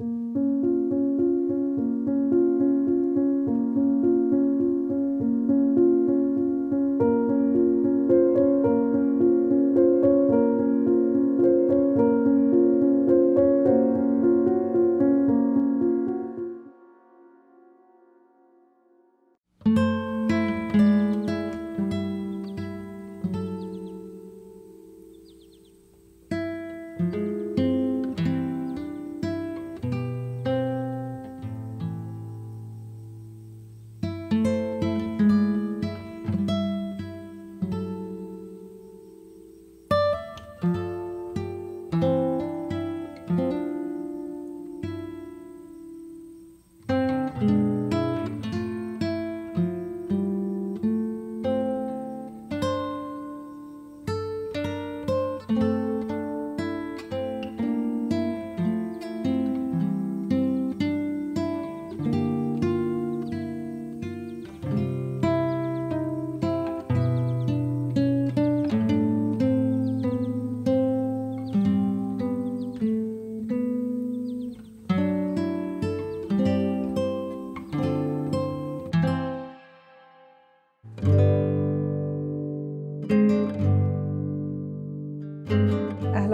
thank you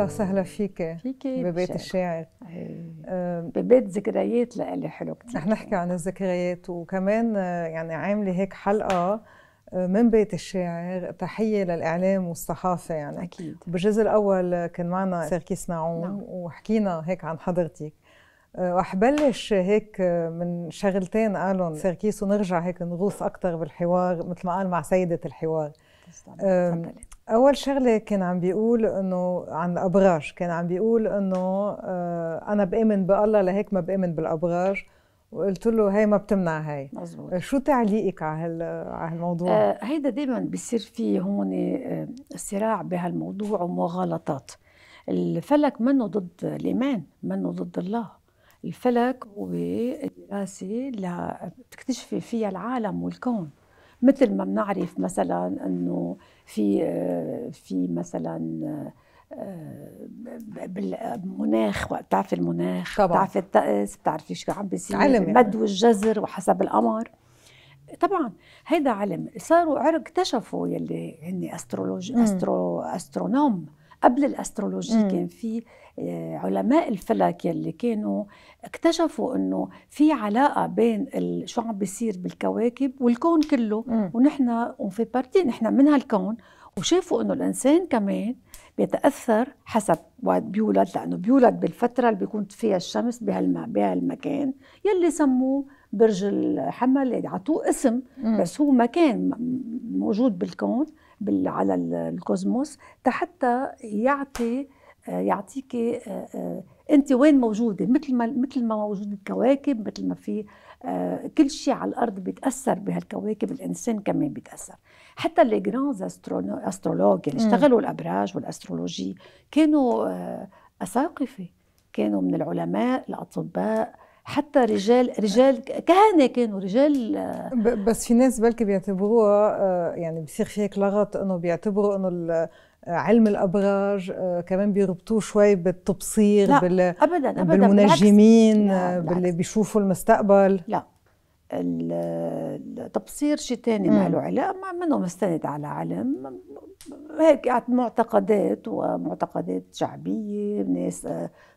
وسهلا فيك فيكي ببيت الشاعر أه ببيت ذكريات لإلي حلو كتير رح نحكي عن الذكريات وكمان آه، يعني عامله هيك حلقه آه، من بيت الشاعر تحية للإعلام والصحافة يعني أكيد بالجزء الأول آه، كان معنا نعم. سيركيس نعوم نعم. وحكينا هيك عن حضرتك رح بلش هيك من شغلتين قالهم سيركيس ونرجع هيك نغوص أكثر بالحوار مثل ما قال مع سيدة الحوار تفضلي اول شغله كان عم بيقول انه عن الابراج كان عم بيقول انه آه، انا بامن بالله لهيك ما بامن بالابراج وقلت له هي ما بتمنع هي مزبوط. آه، شو تعليقك على على هالموضوع آه هيدا دائما بيصير في هون آه، صراع بهالموضوع ومغالطات الفلك منه ضد الايمان منه ضد الله الفلك هو دراسه بتكتشفي فيها العالم والكون مثل ما بنعرف مثلا انه في في مثلا آه، بالمناخ وقت بتعرفي المناخ طبعا بتعرفي الطقس بتعرفي شو عم بيصير يعني. المد يعني. والجزر وحسب القمر طبعا هيدا علم صاروا عرق اكتشفوا يلي هن استرولوج استرو استرونوم قبل الاسترولوجي مم. كان في آه، علماء الفلك يلي كانوا اكتشفوا انه في علاقه بين شو عم بيصير بالكواكب والكون كله مم. ونحن اون في بارتي نحن من هالكون وشافوا انه الانسان كمان بيتاثر حسب وقت بيولد لانه بيولد بالفتره اللي بيكون فيها الشمس بهالم... بهالمكان يلي سموه برج الحمل يعني عطوه اسم مم. بس هو مكان موجود بالكون بال على الكوزموس حتى يعطي آه، يعطيك آه، آه، انت وين موجوده مثل ما مثل ما موجود الكواكب مثل ما في كل شيء على الارض بيتاثر بهالكواكب الانسان كمان بيتاثر حتى لي جرانز استرولوج اللي اشتغلوا الابراج والاسترولوجي كانوا اساقفه كانوا من العلماء الاطباء حتى رجال رجال كهنه كانوا رجال بس في ناس بلكي بيعتبروها آه، يعني بصير في هيك لغط انه بيعتبروا انه آه، علم الابراج آه، كمان بيربطوه شوي بالتبصير لا بال ابدا ابدا بالمنجمين باللي بيشوفوا المستقبل لا التبصير شيء ثاني ما له علاقه ما منه مستند على علم هيك معتقدات ومعتقدات شعبيه ناس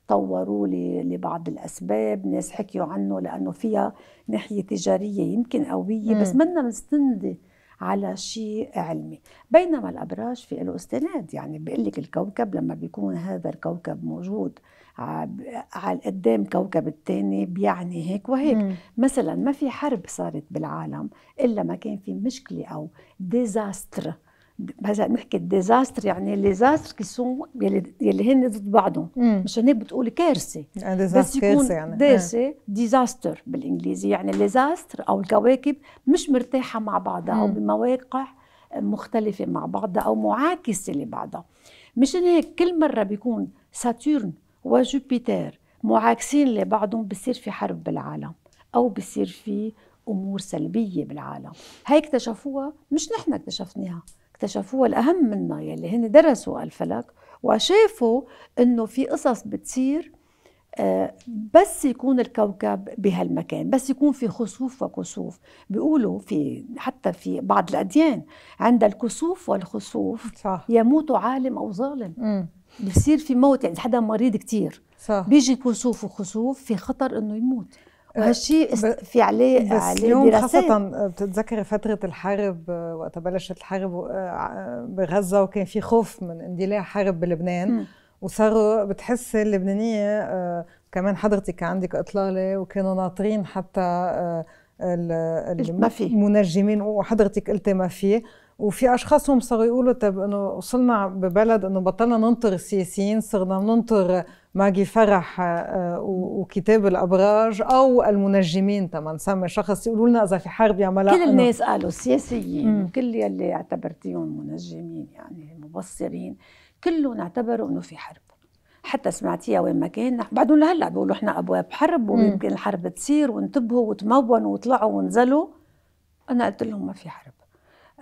طوروا لبعض الأسباب ناس حكيوا عنه لأنه فيها ناحية تجارية يمكن قوية بس منا مستندة على شيء علمي بينما الأبراج في له استناد يعني بيقول لك الكوكب لما بيكون هذا الكوكب موجود على قدام كوكب الثاني بيعني هيك وهيك مم. مثلا ما في حرب صارت بالعالم إلا ما كان في مشكلة أو ديزاستر هذا نحكي الديزاستر يعني ليزاستر كي سون يلي, يلي هن ضد بعضهم مش هيك بتقولي كارثه آه، بس يكون يعني كارثه ديزاستر بالانجليزي يعني ليزاستر او الكواكب مش مرتاحه مع بعضها او بمواقع مختلفه مع بعضها او معاكسه لبعضها مشان هيك كل مره بيكون ساتورن وجوبيتر معاكسين لبعضهم بصير في حرب بالعالم او بصير في امور سلبيه بالعالم هيك اكتشفوها مش نحن اكتشفناها اكتشفوها الأهم منا يلي هن درسوا الفلك وشافوا انه في قصص بتصير آه، بس يكون الكوكب بهالمكان بس يكون في خسوف وكسوف بيقولوا في حتى في بعض الأديان عند الكسوف والخسوف صح. يموت عالم أو ظالم مم. بصير في موت يعني حدا مريض كتير صح. بيجي كسوف وخسوف في خطر انه يموت وهالشيء في عليه بس عليه اليوم خاصة بتتذكري فترة الحرب وقت بلشت الحرب آه، بغزة وكان في خوف من اندلاع حرب بلبنان وصاروا بتحس اللبنانية آه، كمان حضرتك عندك اطلاله وكانوا ناطرين حتى آه، المنجمين وحضرتك قلتي ما في وفي اشخاص هم صاروا يقولوا طب انه وصلنا ببلد انه بطلنا ننطر السياسيين صرنا ننطر ماجي فرح آه، وكتاب الابراج او المنجمين تما نسمي شخص يقولوا لنا اذا في حرب ملا كل الناس قالوا السياسيين وكل يلي اعتبرتيهم منجمين يعني مبصرين كلهم اعتبروا انه في حرب حتى سمعتيها وين ما كان بعدهم لهلا بيقولوا احنا ابواب حرب ويمكن الحرب تصير وانتبهوا وتمونوا وطلعوا ونزلوا انا قلت لهم ما في حرب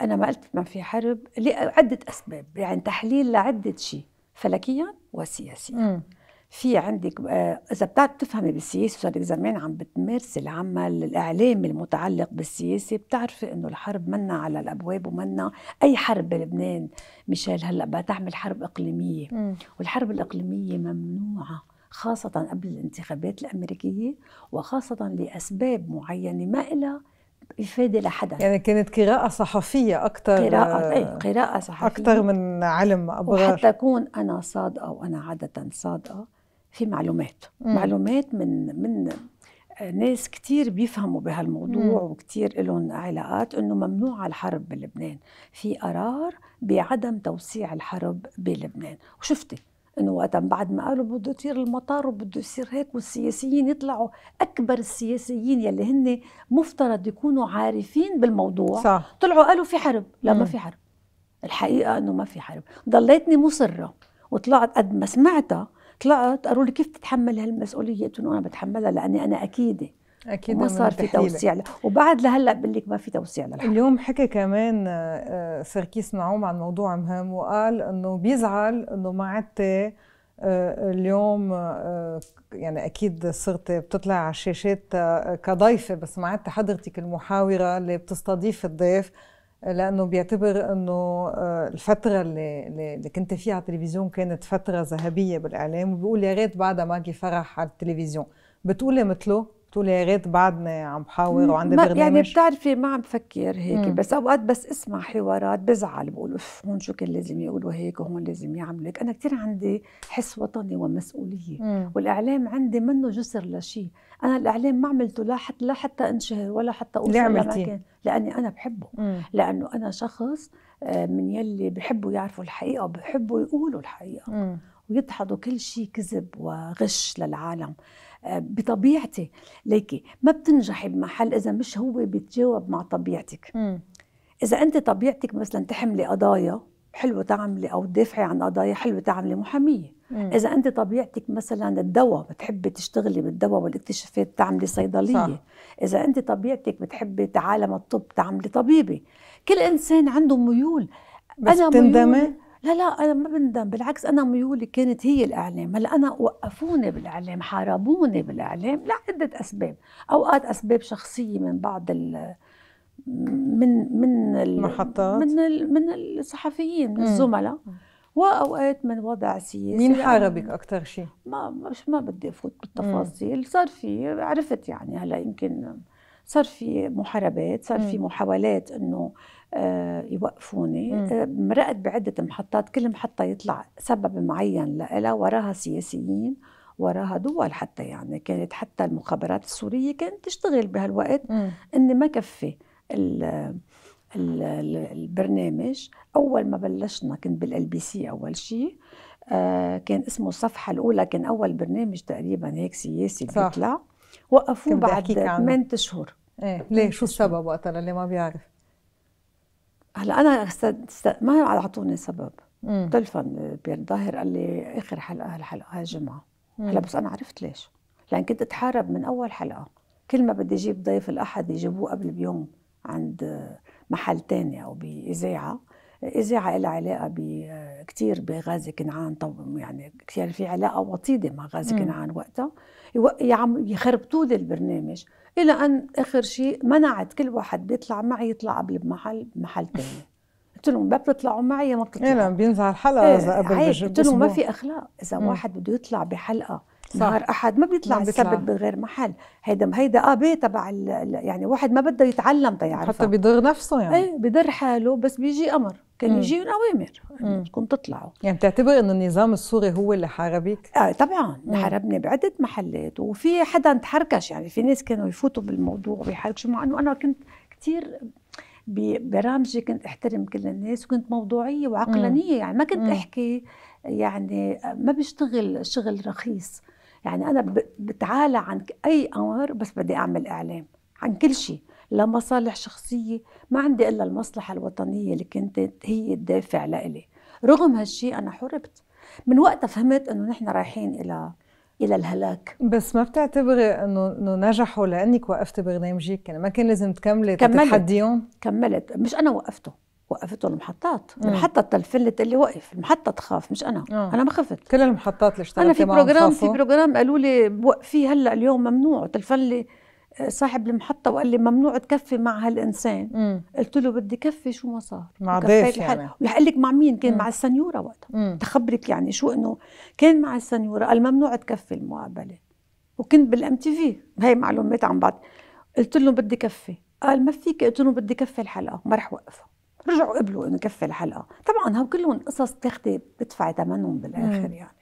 انا ما قلت ما في حرب لعده اسباب يعني تحليل لعده شيء فلكيا وسياسيا في عندك آه، اذا بتعرف تفهمي بالسياسه صار لك زمان عم بتمارسي العمل الاعلامي المتعلق بالسياسه بتعرفي انه الحرب منا على الابواب ومنا اي حرب بلبنان ميشيل هلا بقى تعمل حرب اقليميه م. والحرب الاقليميه ممنوعه خاصه قبل الانتخابات الامريكيه وخاصه لاسباب معينه ما لها إفادة لحدا يعني كانت قراءة صحفية أكثر قراءة أي آه، قراءة صحفية أكثر من علم أبغى وحتى أكون أنا صادقة وأنا عادة صادقة في معلومات مم. معلومات من من ناس كثير بيفهموا بهالموضوع وكثير لهم علاقات انه ممنوع الحرب بلبنان في قرار بعدم توسيع الحرب بلبنان وشفتي انه وقتا بعد ما قالوا بده يطير المطار وبده يصير هيك والسياسيين يطلعوا اكبر السياسيين يلي هن مفترض يكونوا عارفين بالموضوع صح. طلعوا قالوا في حرب لا ما في حرب الحقيقه انه ما في حرب ضليتني مصره وطلعت قد ما سمعتها طلعت قالوا لي كيف تتحمل هالمسؤوليه قلت انا بتحملها لاني انا اكيده اكيد وما صار في توسيع وبعد لهلا بقول لك ما في توسيع للحق اليوم حكى كمان آه، آه، سركيس نعوم عن موضوع مهم وقال انه بيزعل انه ما عدت آه، اليوم يعني اكيد صرت بتطلع على الشاشات كضيفه بس ما عدت حضرتك المحاوره اللي بتستضيف الضيف لانه بيعتبر انه الفتره اللي اللي كنت فيها على التلفزيون كانت فتره ذهبيه بالاعلام وبيقول يا ريت بعدها ماجي فرح على التلفزيون بتقولي مثله بتقولي يا غيت بعدني عم بحاور وعندي برنامج يعني بتعرفي ما عم بفكر هيك مم. بس اوقات بس اسمع حوارات بزعل بقول اف هون شو كان لازم يقولوا هيك وهون لازم يعملوا هيك انا كثير عندي حس وطني ومسؤوليه مم. والاعلام عندي منه جسر لشيء انا الاعلام ما عملته لا حتى لا حتى انشهر ولا حتى اوصل لعملتي لاني انا بحبه مم. لانه انا شخص آه، من يلي بحبوا يعرفوا الحقيقه وبحبوا يقولوا الحقيقه مم. ويدحضوا كل شيء كذب وغش للعالم بطبيعتي ليكي ما بتنجحي بمحل اذا مش هو بيتجاوب مع طبيعتك م. اذا انت طبيعتك مثلا تحملي قضايا حلوه تعملي او تدافعي عن قضايا حلوه تعملي محاميه اذا انت طبيعتك مثلا الدواء بتحبي تشتغلي بالدواء والاكتشافات تعملي صيدليه صح. اذا انت طبيعتك بتحبي تعالم الطب تعملي طبيبه كل انسان عنده ميول بس أنا بتندمي لا لا انا ما بندم بالعكس انا ميولي كانت هي الاعلام هلا انا وقفوني بالاعلام حاربوني بالاعلام لعده اسباب اوقات اسباب شخصيه من بعض ال من من المحطات من من الصحفيين من الزملاء واوقات من وضع سياسي مين حاربك اكثر شيء؟ ما مش ما بدي افوت بالتفاصيل صار في عرفت يعني هلا يمكن صار في محاربات صار في محاولات انه آه، يوقفوني آه، مرقت بعدة محطات كل محطة يطلع سبب معين لها وراها سياسيين وراها دول حتى يعني كانت حتى المخابرات السورية كانت تشتغل بهالوقت إن ما كفي البرنامج أول ما بلشنا كنت بالال بي سي أول شيء آه، كان اسمه الصفحة الأولى كان أول برنامج تقريبا هيك سياسي بيطلع وقفوه بعد 8 شهور ايه ليه شو السبب وقتها للي ما بيعرف؟ هلا انا ما اعطوني سبب تلفن بير ظاهر قال لي اخر حلقه هالحلقه هاي الجمعه هلا بس انا عرفت ليش لان كنت اتحارب من اول حلقه كل ما بدي اجيب ضيف الاحد يجيبوه قبل بيوم عند محل تاني او باذاعه إذاعة لها علاقة كثير بغازي كنعان طب يعني كثير في علاقة وطيدة مع غازي كنعان وقتها يخربطوا لي البرنامج الى ان اخر شيء منعت كل واحد بيطلع معي يطلع قبل بمحل بمحل ثاني قلت لهم ما بتطلعوا معي يا ما بتطلعوا يعني بينزع الحلقه إيه، اذا قبل قلت لهم ما في اخلاق اذا مم. واحد بده يطلع بحلقه صح. نهار احد ما بيطلع بسبب بغير محل هيدا هيدا آه، بي تبع يعني واحد ما بده يتعلم تيعرف طيب، حتى بيضر نفسه يعني ايه بيضر حاله بس بيجي امر كان يجي اوامر انكم تطلعوا يعني بتعتبر انه النظام السوري هو اللي حاربك؟ اه طبعا مم. حاربني بعده محلات وفي حدا تحركش يعني في ناس كانوا يفوتوا بالموضوع ويحركشوا مع انه انا كنت كثير ببرامجي كنت احترم كل الناس وكنت موضوعيه وعقلانيه مم. يعني ما كنت مم. احكي يعني ما بشتغل شغل رخيص يعني انا بتعالى عن اي امر بس بدي اعمل اعلام عن كل شيء لمصالح شخصية ما عندي إلا المصلحة الوطنية اللي كانت هي الدافع لإلي رغم هالشي أنا حربت من وقتها فهمت أنه نحن رايحين إلى الى الهلاك بس ما بتعتبري انه انه نجحوا لانك وقفتي برنامجك يعني ما كان لازم تكملي تتحديهم كملت مش انا وقفته وقفته المحطات مم. المحطه تلفلت اللي وقف المحطه تخاف مش انا مم. آه. انا ما خفت كل المحطات اللي اشتغلت انا في بروجرام في بروجرام قالوا لي وقفي هلا اليوم ممنوع تلفلي صاحب المحطة وقال لي ممنوع تكفي مع هالإنسان مم. قلت له بدي كفي شو ما صار مع ضيف يعني رح أقول لك مع مين كان مم. مع السنيورة وقتها تخبرك يعني شو إنه كان مع السنيورة قال ممنوع تكفي المقابلة وكنت بالام تي في هي معلومات عن بعض قلت له بدي كفي قال ما فيك قلت له بدي كفي الحلقة ما رح وقفها رجعوا قبلوا انه كفي الحلقه طبعا هو كلهم قصص بتاخذي بتدفعي ثمنهم بالاخر مم. يعني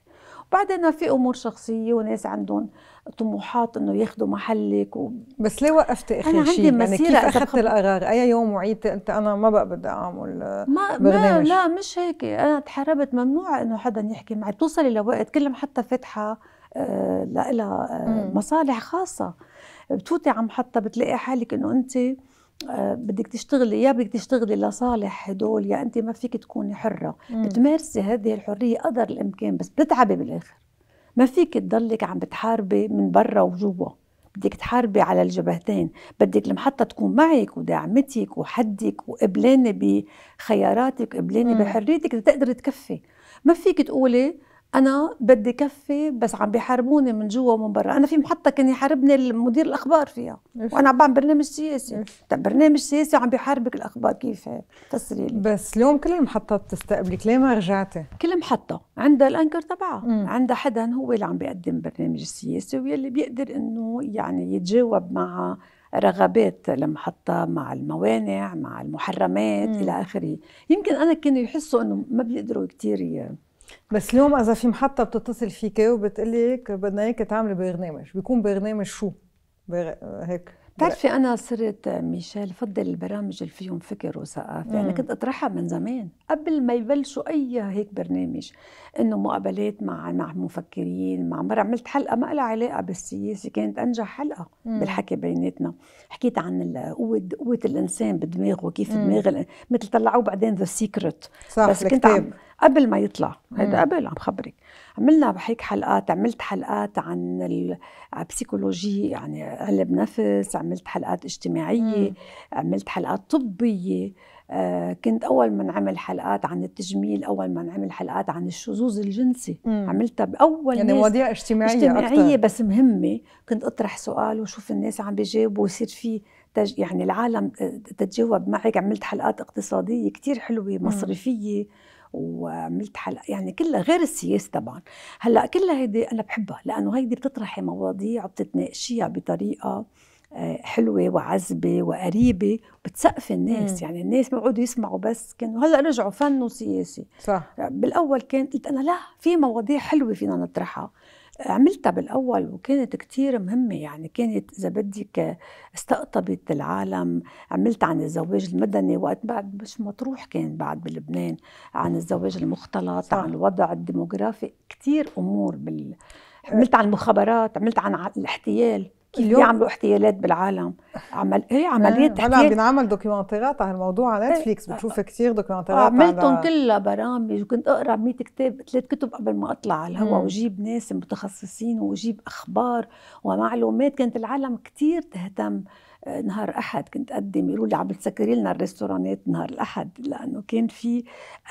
بعدين في امور شخصيه وناس عندهم طموحات انه ياخذوا محلك و... بس ليه وقفت اخر شيء؟ انا عندي يعني مسيره يعني كيف اخذت القرار؟ اي يوم وعيت انت انا ما بقى بدي اعمل ما برنامج. ما لا مش هيك انا تحاربت ممنوع انه حدا يحكي معي توصلي لوقت كل حتى فاتحه آه، لها آه، مصالح خاصه بتفوتي على محطه بتلاقي حالك انه انت آه، بدك تشتغلي يا بدك تشتغلي لصالح هدول يا انت ما فيك تكوني حره مم. بتمارسي هذه الحريه قدر الامكان بس بتتعبي بالاخر ما فيك تضلك عم بتحاربي من برا وجوا بدك تحاربي على الجبهتين بدك المحطة تكون معك وداعمتك وحدك وقبلانة بخياراتك وقبلانة بحريتك لتقدري تكفي ما فيك تقولي انا بدي كفي بس عم بيحاربوني من جوا ومن برا انا في محطه كان يحاربني المدير الاخبار فيها إيش. وانا عم بعمل برنامج سياسي طب برنامج سياسي وعم بيحاربك الاخبار كيف هيك بس اليوم كل المحطات بتستقبلك ليه ما رجعتي كل محطه عندها الانكر تبعها عندها حدا هو اللي عم بيقدم برنامج سياسي واللي بيقدر انه يعني يتجاوب مع رغبات المحطة مع الموانع مع المحرمات مم. إلى آخره يمكن أنا كانوا يحسوا أنه ما بيقدروا كتير بس اليوم اذا في محطه بتتصل فيك وبتقلك بدنا اياك تعملي برنامج بيكون برنامج شو بر... هيك بتعرفي انا صرت ميشيل فضل البرامج اللي فيهم فكر وثقافه يعني كنت اطرحها من زمان قبل ما يبلشوا اي هيك برنامج انه مقابلات مع مع مفكرين مع مره عملت حلقه ما لها علاقه بالسياسه كانت انجح حلقه مم. بالحكي بيناتنا حكيت عن قوه قوه الانسان بدماغه كيف دماغ مثل طلعوه بعدين ذا سيكرت بس كنت عم قبل ما يطلع هيدا قبل عم خبرك عملنا بحيك حلقات عملت حلقات عن البسيكولوجي يعني علم نفس عملت حلقات اجتماعيه مم. عملت حلقات طبيه آه كنت اول ما نعمل حلقات عن التجميل اول ما نعمل حلقات عن الشذوذ الجنسي مم. عملتها باول يعني مواضيع اجتماعيه اجتماعيه بس مهمه كنت اطرح سؤال وشوف الناس عم بيجاوبوا ويصير في تج... يعني العالم آه، تتجاوب معك عملت حلقات اقتصاديه كثير حلوه مصرفيه مم. وعملت حلقه يعني كلها غير السياسه طبعا هلا كلها هيدي انا بحبها لانه هيدي بتطرحي مواضيع وبتتناقشيها بطريقه آه، حلوه وعذبه وقريبه بتسقف الناس مم. يعني الناس بيقعدوا يسمعوا بس كانوا هلا رجعوا فن وسياسي صح بالاول كان قلت انا لا في مواضيع حلوه فينا نطرحها عملتها بالأول وكانت كتير مهمة يعني كانت إذا بدك استقطبت العالم عملت عن الزواج المدني وقت بعد مش مطروح كان بعد بلبنان عن الزواج المختلط صح. عن الوضع الديموغرافي كتير أمور بال... عملت عن المخابرات عملت عن الاحتيال كيف اليوم بيعملوا احتيالات بالعالم عمل ايه عمليات آه. تحقيق هلا عم بينعمل دوكيومنتيرات على الموضوع على إيه. نتفليكس بتشوفي آه. كثير دوكيومنتيرات عملتهم على... كلها برامج وكنت اقرا 100 كتاب ثلاث كتب قبل ما اطلع على الهواء واجيب ناس متخصصين واجيب اخبار ومعلومات كانت العالم كثير تهتم نهار احد كنت اقدم يقولوا لي عم بتسكري لنا الريستورانات نهار الاحد لانه كان في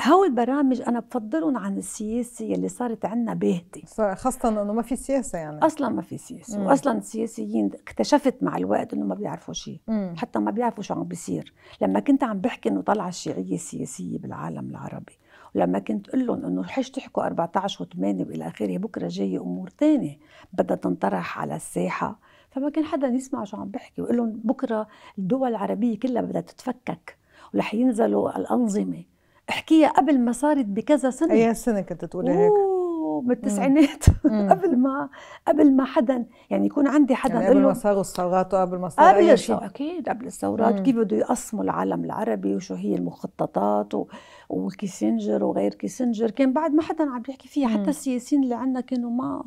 هو البرامج انا بفضلهم عن السياسه اللي صارت عندنا باهته خاصه انه ما في سياسه يعني اصلا ما في سياسه مم. واصلا السياسيين اكتشفت مع الوقت انه ما بيعرفوا شيء حتى ما بيعرفوا شو عم بيصير لما كنت عم بحكي انه طلع الشيعيه السياسيه بالعالم العربي ولما كنت اقول لهم انه حش تحكوا 14 و8 والى اخره بكره جايه امور ثانيه بدها تنطرح على الساحه فما كان حدا يسمع شو عم بحكي ويقول لهم بكره الدول العربيه كلها بدها تتفكك ورح ينزلوا الانظمه احكيها قبل ما صارت بكذا سنه اي سنه كنت تقولي هيك من التسعينات قبل ما قبل ما حدا يعني يكون عندي حدا يعني قبل ما صاروا الثورات وقبل ما صار قبل شيء اكيد قبل الثورات كيف بده يقسموا العالم العربي وشو هي المخططات و... وكيسنجر وغير كيسنجر كان بعد ما حدا عم يحكي فيها حتى السياسيين اللي عندنا كانوا ما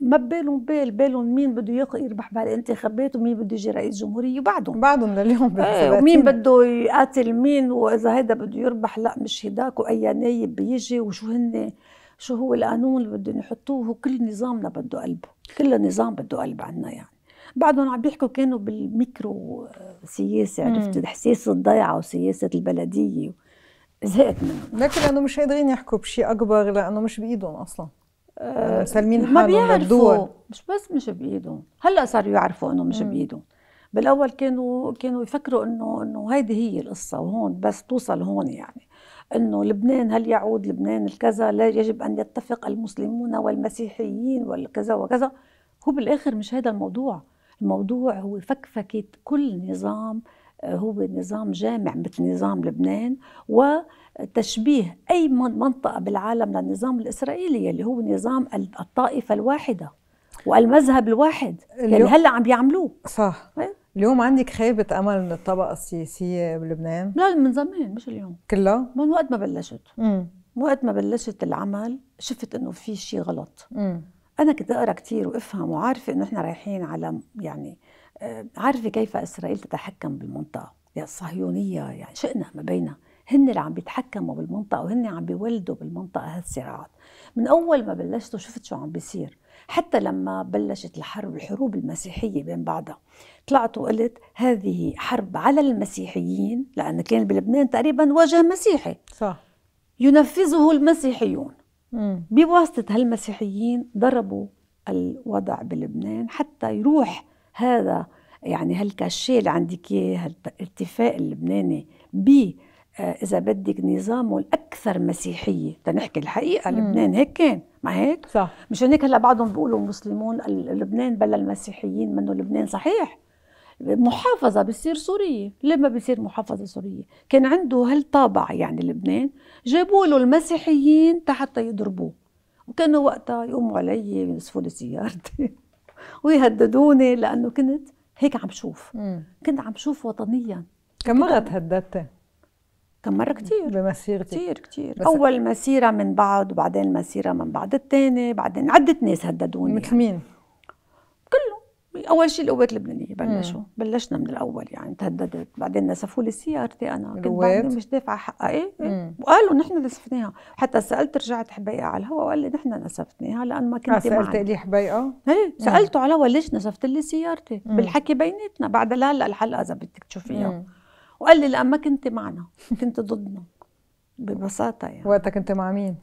ما ببالهم بال بالهم مين بده يربح بالانتخابات ومين بده يجي رئيس جمهوريه وبعدهم بعدهم لليوم ايه ومين بده يقاتل مين واذا هيدا بده يربح لا مش هداك واي نايب بيجي وشو هن شو هو القانون اللي بدهم يحطوه وكل نظامنا بده قلبه كل نظام بده قلب عنا يعني بعدهم عم بيحكوا كانوا بالميكرو آه، سياسه عرفت احساس الضيعه وسياسه البلديه زهقت منهم لكن لانه مش قادرين يحكوا بشيء اكبر لانه مش بايدهم اصلا مسلمين ما بيعرفوا مش بس مش بايدهم هلا صاروا يعرفوا انه مش بايدهم بالاول كانوا كانوا يفكروا انه انه هيدي هي القصه وهون بس توصل هون يعني انه لبنان هل يعود لبنان الكذا لا يجب ان يتفق المسلمون والمسيحيين والكذا وكذا هو بالاخر مش هذا الموضوع الموضوع هو فكفكه كل نظام آه، هو نظام جامع مثل نظام لبنان وتشبيه أي منطقة بالعالم للنظام الإسرائيلي اللي هو نظام الطائفة الواحدة والمذهب الواحد يعني اللي هلا عم بيعملوه صح إيه؟ اليوم عندك خيبة أمل من الطبقة السياسية بلبنان؟ لا من زمان مش اليوم كلها؟ من وقت ما بلشت مم. وقت ما بلشت العمل شفت إنه في شيء غلط مم. أنا كنت أقرأ كثير وأفهم وعارفة إنه إحنا رايحين على يعني عارفه كيف اسرائيل تتحكم بالمنطقه يا الصهيونيه يعني شئنا ما بينها هن اللي عم بيتحكموا بالمنطقه وهن عم بيولدوا بالمنطقه هالصراعات من اول ما بلشتوا شفت شو عم بيصير حتى لما بلشت الحرب الحروب المسيحيه بين بعضها طلعت وقلت هذه حرب على المسيحيين لان كان بلبنان تقريبا وجه مسيحي صح ينفذه المسيحيون بواسطه هالمسيحيين ضربوا الوضع بلبنان حتى يروح هذا يعني هالكاشي اللي عندك اياه الارتفاع اللبناني ب آه، اذا بدك نظامه الاكثر مسيحيه تنحكي الحقيقه لبنان هيك كان ما هيك صح مشان هيك هلا بعضهم بيقولوا مسلمون لبنان بلا المسيحيين منه لبنان صحيح محافظة بتصير سورية ليه ما بصير محافظة سورية كان عنده هالطابع يعني لبنان جابوا له المسيحيين حتى يضربوه وكانوا وقتها يقوموا علي ينسفوا لي سيارتي ويهددوني لانه كنت هيك عم شوف مم. كنت عم شوف وطنيا كم مره تهددت؟ كم مرة كثير بمسيرتك كثير كثير أول مسيرة من بعض وبعدين مسيرة من بعد الثانية بعدين عدة ناس هددوني مثل مين؟ اول شيء القوات اللبنانيه بلشوا مم. بلشنا من الاول يعني تهددت بعدين نسفوا لي سيارتي انا كنت بعدني مش دافعه حقها ايه وقالوا نحن نسفناها حتى سالت رجعت حبيقه على الهواء وقال لي نحن نسفناها لان ما كنت معي آه، سالت لي حبيقه؟ آه. ايه سالته على الهواء ليش نسفت لي سيارتي؟ مم. بالحكي بيناتنا بعد لهلا الحلقه اذا بدك تشوفيها وقال لي لان ما كنت معنا كنت ضدنا ببساطه يعني وقتها كنت مع مين؟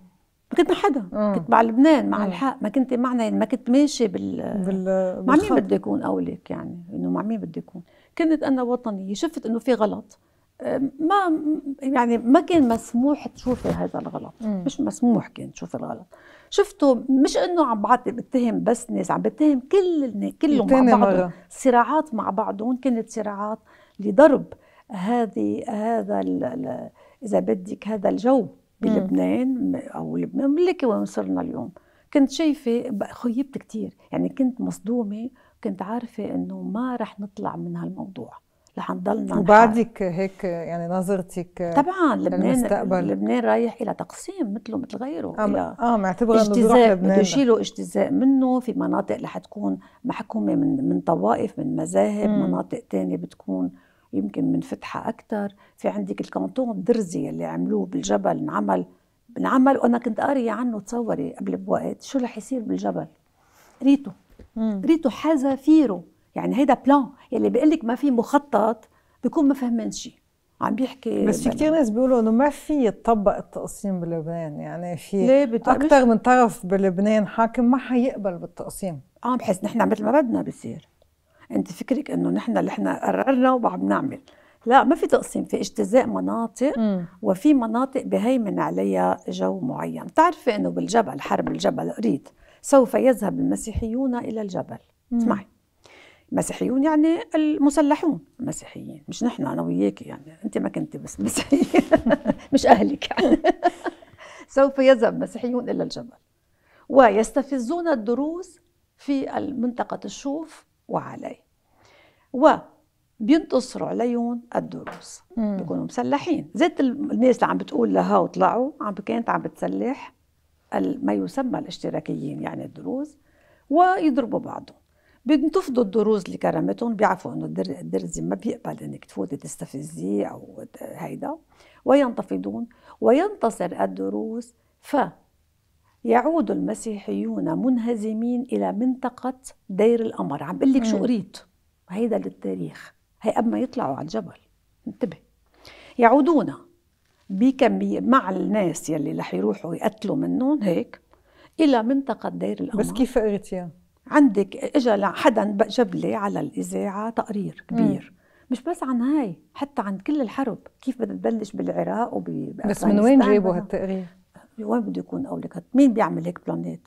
كنت مع حدا مم. آه. كنت مع لبنان مع مم. آه. الحق ما كنت معنا يعني ما كنت ماشيه بال, بال... مع مين بدي اكون اولك يعني انه مع مين بدي اكون كنت انا وطنيه شفت انه في غلط آه، ما يعني ما كان مسموح تشوفي هذا الغلط مم. مش مسموح كان تشوفي الغلط شفته مش انه عم بعطي بتهم بس ناس عم بتهم كل كلهم مع بعضهم صراعات مع بعضهم كانت صراعات لضرب هذه هذا اذا بدك هذا الجو بلبنان او لبنان ملكي وين صرنا اليوم كنت شايفه خيبت كثير يعني كنت مصدومه كنت عارفه انه ما رح نطلع من هالموضوع رح نضلنا وبعدك هيك يعني نظرتك طبعا لبنان للمستقبل. لبنان رايح الى تقسيم مثله مثل غيره آه, آه، معتبره انه اجتزاء بده يشيلوا اجتزاء منه في مناطق رح تكون محكومه من من طوائف من مذاهب مناطق ثانيه بتكون يمكن منفتحة أكثر في عندك الكانتون الدرزي اللي عملوه بالجبل انعمل انعمل وأنا كنت قارية عنه تصوري قبل بوقت شو رح يصير بالجبل ريتو مم. ريتو حذافيره يعني هيدا بلان يلي بيقول لك ما في مخطط بيكون ما فهمان شيء عم بيحكي بس في كثير ناس بيقولوا انه ما في يطبق التقسيم بلبنان يعني في اكثر من طرف بلبنان حاكم ما حيقبل بالتقسيم اه بحس نحن مثل ما بدنا بصير انت فكرك انه نحن اللي احنا قررنا وعم نعمل لا ما في تقسيم في اجتزاء مناطق مم. وفي مناطق بهيمن عليها جو معين بتعرفي انه بالجبل حرب الجبل اريد سوف يذهب المسيحيون الى الجبل اسمعي مسيحيون يعني المسلحون المسيحيين مش نحن انا وياك يعني انت ما كنت بس مسيحيه مش اهلك يعني سوف يذهب مسيحيون الى الجبل ويستفزون الدروز في منطقه الشوف وعليه وبينتصروا عليهم الدروز مم. بيكونوا مسلحين زيت الناس اللي عم بتقول لها وطلعوا عم كانت عم بتسلح ما يسمى الاشتراكيين يعني الدروز ويضربوا بعضهم بينتفضوا الدروز اللي كرمتهم بيعرفوا انه الدرزي ما بيقبل انك تفوتي تستفزيه او هيدا وينتفضون وينتصر الدروز ف يعود المسيحيون منهزمين الى منطقه دير القمر عم بقول لك شو قريت وهيدا للتاريخ هي قبل ما يطلعوا على الجبل انتبه يعودون بكمية مع الناس يلي رح يروحوا يقتلوا منهم هيك إلى منطقة دير الامر بس كيف فقرتيها؟ عندك اجى حدا جاب لي على الاذاعه تقرير كبير مم. مش بس عن هاي حتى عن كل الحرب كيف بدها تبلش بالعراق وب بس من وين جابوا هالتقرير؟ وين بده يكون اول مين بيعمل هيك بلانات؟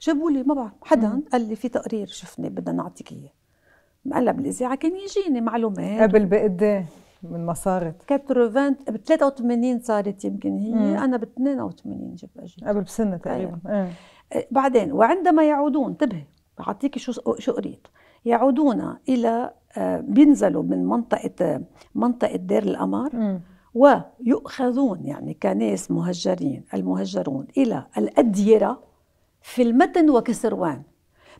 جابوا لي ما بعرف حدا قال لي في تقرير شفني بدنا نعطيك اياه مقلب الاذاعه كان يجيني معلومات قبل بقد إيه؟ من ما صارت 80 ب 83 صارت يمكن هي مم. انا ب 82 جبت اجيت قبل بسنه تقريبا آه. آه. بعدين وعندما يعودون انتبهي بعطيك شو شو قريت يعودون الى أه، بينزلوا من منطقه أه، منطقه دير القمر ويؤخذون يعني كناس مهجرين المهجرون الى الاديره في المتن وكسروان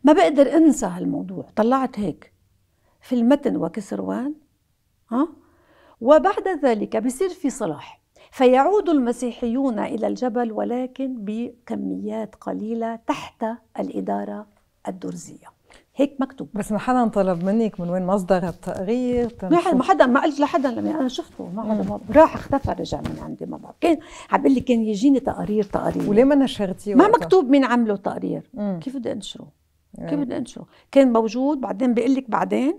ما بقدر انسى هالموضوع طلعت هيك في المتن وكسروان ها وبعد ذلك بصير في صلاح فيعود المسيحيون إلى الجبل ولكن بكميات قليلة تحت الإدارة الدرزية هيك مكتوب بس ما حدا طلب منك من وين مصدر التقرير حدا ما حدا ما قلت لحدا لما انا شفته ما حدا راح اختفى رجع من عندي ما بعرف كان عم بقول لي كان يجيني تقارير تقارير وليه ما نشرتيه ما مكتوب مين عمله تقرير مم. كيف بدي انشره كيف بدي انشره كان موجود بعدين بيقول لك بعدين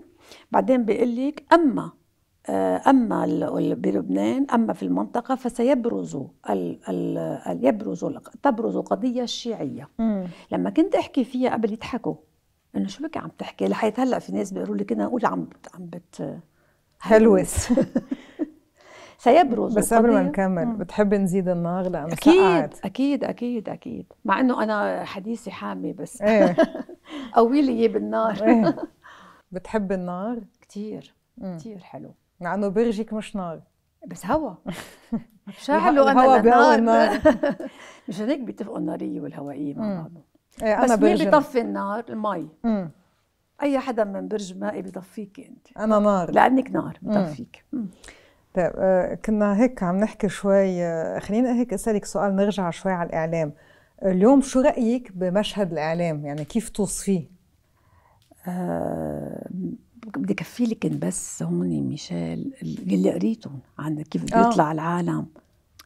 بعدين بيقول لك أما آه، أما بلبنان أما في المنطقة فسيبرز ال ال يبرز تبرز القضية الشيعية مم. لما كنت أحكي فيها قبل يضحكوا إنه شو بك عم تحكي لحيت هلا في ناس بيقولوا لي كنا نقول عم عم بت هلوس سيبرز بس قبل ما نكمل بتحبي نزيد النار لانه أكيد ساعات. اكيد اكيد اكيد مع انه انا حديثي حامي بس إيه. قوي لي بالنار إيه. بتحب النار كتير مم. كتير حلو مع انه برجك مش نار بس هوا مش حلو انا النار, النار. مش هيك بيتفقوا الناريه والهوائيه مع بعض ايه انا بس مين بيطفي النار المي مم. اي حدا من برج مائي بيطفيك انت انا نار لانك نار بيطفيك طيب آه، كنا هيك عم نحكي شوي آه، خلينا هيك اسالك سؤال نرجع شوي على الاعلام اليوم شو رايك بمشهد الاعلام يعني كيف توصفيه آه، بدي اكفي لك بس هون ميشيل اللي قريتهم عن كيف بيطلع آه. العالم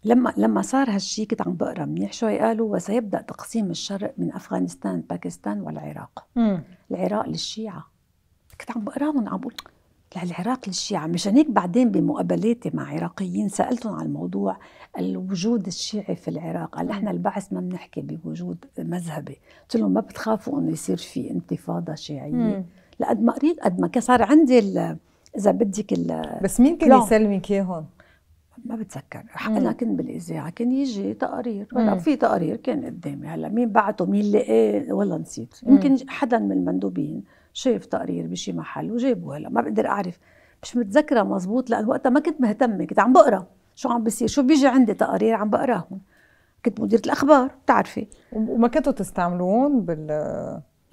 لما لما صار هالشيء كنت عم بقرا منيح شوي قالوا وسيبدا تقسيم الشرق من افغانستان باكستان والعراق مم. العراق للشيعه كنت عم بقراهم عم بقول للعراق للشيعة مشان هيك بعدين بمقابلاتي مع عراقيين سألتهم على الموضوع الوجود الشيعي في العراق قال احنا البعث ما بنحكي بوجود مذهبي قلت لهم ما بتخافوا انه يصير في انتفاضة شيعية لقد ما قريت قد ما صار عندي اذا بدك بس مين كان يسلمك اياهم؟ ما بتذكر انا كنت بالاذاعه كان يجي تقارير ولا في تقارير كان قدامي هلا مين بعته مين لقاه والله نسيت يمكن حدا من المندوبين شاف تقرير بشي محل وجابوا هلا ما بقدر اعرف مش متذكره مزبوط لان وقتها ما كنت مهتمه كنت عم بقرا شو عم بيصير شو بيجي عندي تقارير عم بقراهم كنت مديره الاخبار بتعرفي وما كنتوا تستعملوهم بال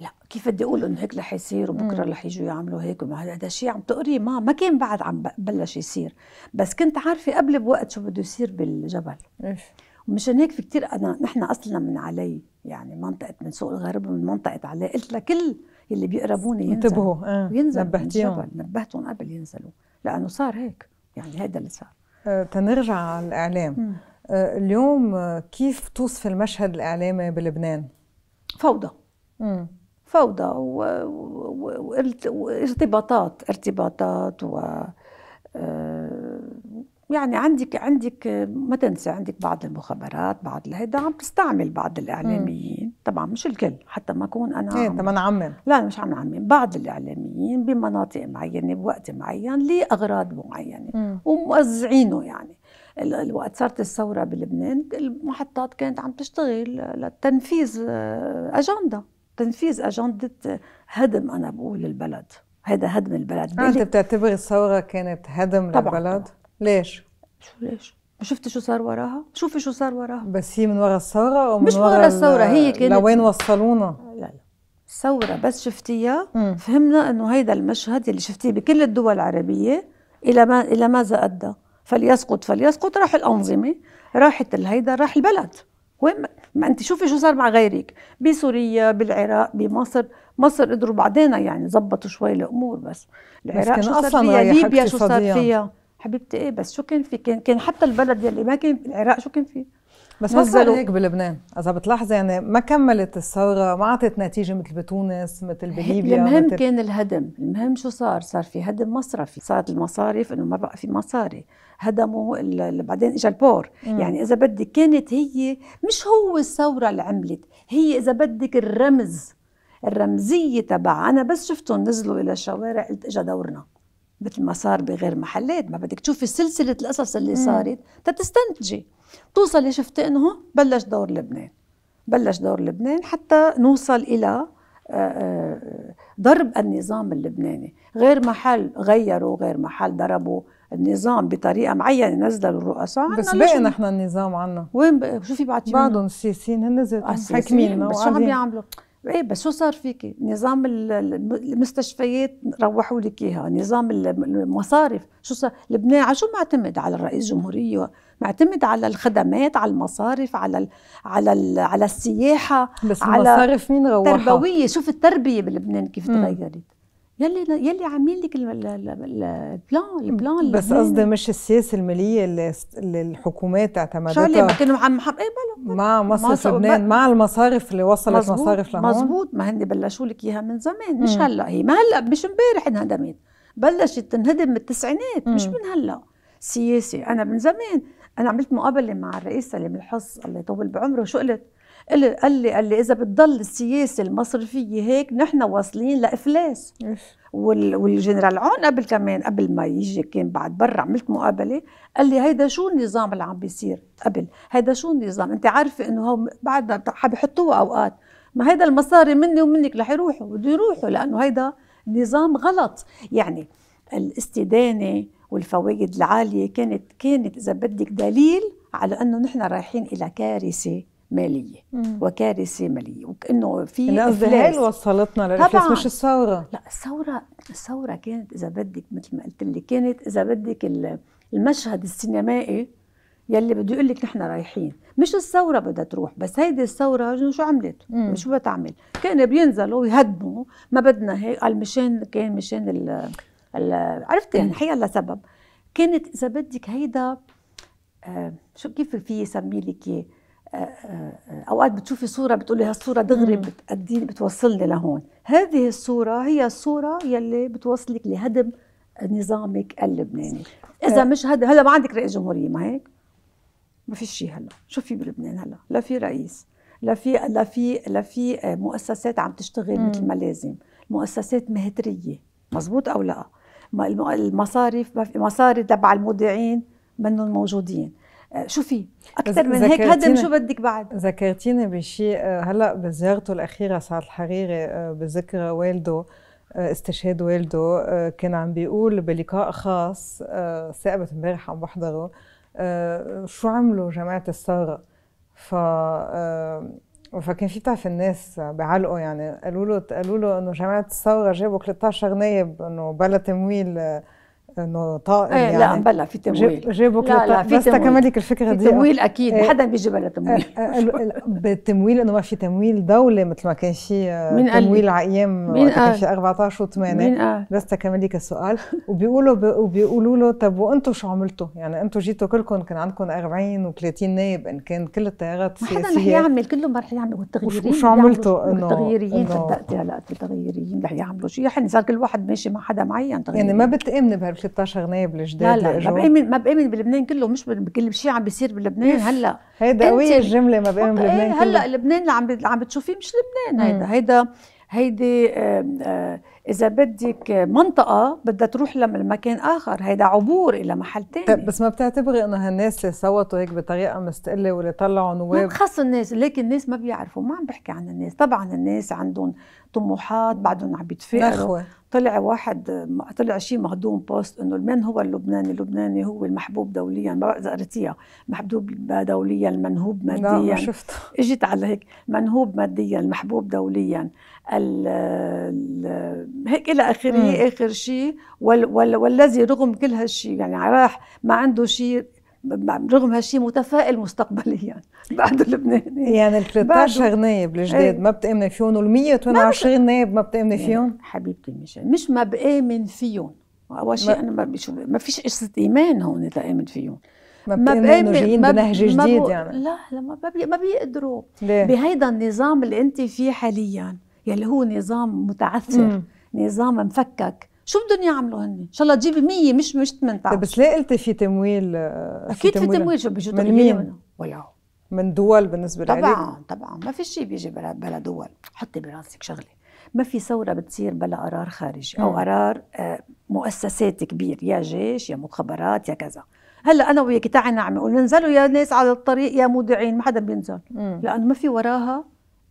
لا كيف بدي اقول انه هيك رح يصير وبكره رح يجوا يعملوا هيك وما هذا الشيء عم تقري ما ما كان بعد عم بلش يصير بس كنت عارفه قبل بوقت شو بده يصير بالجبل إيش. ومشان هيك في كثير انا نحن اصلنا من علي يعني منطقه من سوق الغرب من منطقه علي قلت لكل اللي بيقربوني ينزلوا انتبهوا آه. وينزل نبهتيهم نبهتهم قبل ينزلوا لانه صار هيك يعني هذا اللي صار آه، تنرجع على الاعلام آه، اليوم آه، كيف توصف المشهد الاعلامي بلبنان؟ فوضى مم. فوضى وارتباطات ارتباطات و يعني عندك عندك ما تنسى عندك بعض المخابرات بعض الهيدا عم تستعمل بعض الاعلاميين طبعا مش الكل حتى ما اكون انا ايه ما نعمم لا مش عم نعمم بعض الاعلاميين بمناطق معينه بوقت معين لاغراض معينه وموزعينه يعني وقت صارت الثوره بلبنان المحطات كانت عم تشتغل لتنفيذ آه، اجنده تنفيذ اجنده آه، هدم انا بقول البلد هذا هدم البلد انت بتعتبري الثوره كانت هدم طبعًا للبلد طبعًا. ليش شو ليش شفتي شو صار وراها شوفي شو صار وراها بس هي من ورا الثوره او من مش من ورا الثوره هي كانت لوين وصلونا لا لا الثوره بس شفتيها فهمنا انه هيدا المشهد اللي شفتيه بكل الدول العربيه الى ما الى ماذا ادى فليسقط فليسقط راح الانظمه راحت الهيدا راح البلد وين ما انت شوفي شو صار مع غيرك بسوريا بالعراق بمصر مصر قدروا بعدين يعني زبطوا شوي الامور بس العراق بس شو صار فيها ليبيا شو صار فيها حبيبتي ايه بس شو كان في كان, كان حتى البلد يلي ما كان العراق شو كان فيه بس ما صار هيك بلبنان اذا بتلاحظي يعني ما كملت الثوره ما اعطت نتيجه مثل بتونس مثل بليبيا المهم مثل... كان الهدم المهم شو صار صار في هدم مصرفي صارت المصارف انه ما بقى في مصاري هدموا اللي بعدين اجى البور مم. يعني اذا بدك كانت هي مش هو الثوره اللي عملت هي اذا بدك الرمز الرمزيه تبع انا بس شفتهم نزلوا الى الشوارع قلت اجى دورنا مثل ما صار بغير محلات ما بدك تشوفي سلسله القصص اللي صارت تتستنتجي توصلي شفت انه بلش دور لبنان بلش دور لبنان حتى نوصل الى آه، آه، ضرب النظام اللبناني غير محل غيروا غير محل ضربوا النظام بطريقه معينه نزلوا الرؤساء بس باقي نحن النظام عنا وين شو في بعد بعدهم السياسيين هن آه، حاكمين بس شو عم يعملوا بس شو صار فيكي نظام المستشفيات روحوا لك اياها نظام المصارف شو صار لبنان على شو معتمد على الرئيس الجمهوريه معتمد على الخدمات على المصارف على الـ على الـ على السياحه بس على المصارف مين روحها تربويه شوف التربيه بلبنان كيف تغيرت يلي يلي عاملين لك البلان البلان بس قصدي مش السياسه الماليه اللي الحكومات اعتمدتها اللي ما كانوا عم حق ايه بلا مع مصرف لبنان مع المصارف اللي وصلت مزبوط مصارف لهون مزبوط ما هن بلشوا لك اياها من زمان مش هلا هي ما هلا مش امبارح انهدمت بلشت تنهدم بالتسعينات مش من هلا سياسي انا من زمان انا عملت مقابله مع الرئيس سليم الحص الله يطول بعمره شو قلت؟ قال لي قال لي قال لي اذا بتضل السياسه المصرفيه هيك نحن واصلين لافلاس والجنرال عون قبل كمان قبل ما يجي كان بعد برا عملت مقابله قال لي هيدا شو النظام اللي عم بيصير قبل هيدا شو النظام انت عارفه انه هو بعد حبيحطوها اوقات ما هيدا المصاري مني ومنك رح يروحوا بده يروحوا لانه هيدا نظام غلط يعني الاستدانه والفوائد العاليه كانت كانت اذا بدك دليل على انه نحن رايحين الى كارثه ماليه وكارثه ماليه وكانه في يعني قصدي هي اللي وصلتنا للافلاس مش الثوره لا الثوره الثوره كانت اذا بدك مثل ما قلت لك كانت اذا بدك المشهد السينمائي يلي بده يقول لك نحن رايحين مش الثوره بدها تروح بس هيدي الثوره شو عملت مم. شو بتعمل كان بينزلوا ويهدموا ما بدنا هيك قال مشان كان مشان ال عرفت يعني لسبب سبب كانت اذا بدك هيدا آه شو كيف في يسمي لك اياه اوقات بتشوفي صوره بتقولي هالصوره دغري بتأديني بتوصلني لهون هذه الصوره هي الصوره يلي بتوصلك لهدم نظامك اللبناني اذا آه. مش هدم هلا ما عندك رئيس جمهوريه ما هيك ما في شيء هلا شو في بلبنان هلا لا في رئيس لا في لا في لا في آه، مؤسسات عم تشتغل مثل ما لازم مؤسسات مهتريه مزبوط او لا المصاريف مصاري تبع المودعين منهم موجودين شوفي اكثر من هيك هدم شو بدك بعد ذكرتيني بشيء آه، هلا بزيارته الاخيره سعد الحريري آه، بذكرى والده آه، استشهاد والده كان عم بيقول بلقاء خاص ثابت امبارح عم بحضره شو عملوا جماعه الثوره ف فكان في بتعرف الناس بعلقوا يعني قالوا له قالوا له انه جماعه الثوره جابوا 13 نايب انه بلا تمويل انه طائر ايه يعني لا بلا في تمويل جابوا لا لا في بس تكملك الفكره دي تمويل اكيد ما إيه، حدا بيجي بلا تمويل إيه، إيه، بالتمويل انه ما في تمويل دولي مثل ما كان شيء آه، تمويل على ايام مين كان شيء 14 و8 قال؟ بس تكملك السؤال وبيقولوا وبيقولوا له طب وانتم شو عملتوا؟ يعني انتم جيتوا كلكم كان عندكم 40 و30 نائب ان كان كل التيارات السياسيه ما حدا رح يعمل كلهم رح يعملوا التغييريين وشو عملتوا انه التغييريين صدقتي هلا التغييريين رح يعملوا شيء يعني صار كل واحد ماشي مع حدا معين يعني ما بتامني بهالفكره 16 غنايه بالجداد لا لا ما بامن ما بامن بلبنان كله مش بكل شيء عم بيصير بلبنان هلا هيدا قويه الجمله ما بامن إيه، بلبنان ايه هلا لبنان اللي عم عم بتشوفيه مش لبنان هيدا هيدا هيدي آه، اذا بدك منطقه بدها تروح لمكان اخر هيدا عبور الى محل طيب بس ما بتعتبري انه هالناس اللي صوتوا هيك بطريقه مستقله واللي طلعوا نواب بخص الناس لكن الناس ما بيعرفوا ما عم بحكي عن الناس طبعا الناس عندهم طموحات بعدهم عم بيتفائلوا طلع واحد طلع شيء مهضوم بوست انه من هو اللبناني؟ اللبناني هو المحبوب دوليا ما بعرف اذا قريتيها محبوب دوليا المنهوب ماديا لا ما شفت اجت على هيك منهوب ماديا المحبوب دوليا ال الـ هيك الى اخره اخر شيء والذي رغم كل هالشيء يعني راح ما عنده شيء رغم هالشيء متفائل مستقبليا بعد لبنان يعني ال 13 نائب الجداد إيه. ما بتامني فيهم وال 120 نائب ما بتامني إيه، فيهم؟ حبيبتي ميشيل مش ما بامن فيهم اول شيء انا ما بشوف ما فيش قصه ايمان هون تامن فيهم ما بتامنوا جايين بنهج جديد يعني لا لا ما بي... ما بيقدروا بهيدا النظام اللي انت فيه حاليا يلي هو نظام متعثر نظام مفكك شو بدهم يعملوا هن؟ ان شاء الله تجيب 100 مش مش 8000 طيب، بس ليه قلتي في تمويل آه، اكيد في تمويل شو بيجوا من مين؟ ولا من دول بالنسبه لك طبعا طبعا ما في شيء بيجي بلا بلا دول حطي براسك شغله ما في ثوره بتصير بلا قرار خارجي او قرار آه، مؤسسات كبير يا جيش يا مخابرات يا كذا هلا انا وياك تعي نعمل قول انزلوا يا ناس على الطريق يا مودعين ما حدا بينزل لانه ما في وراها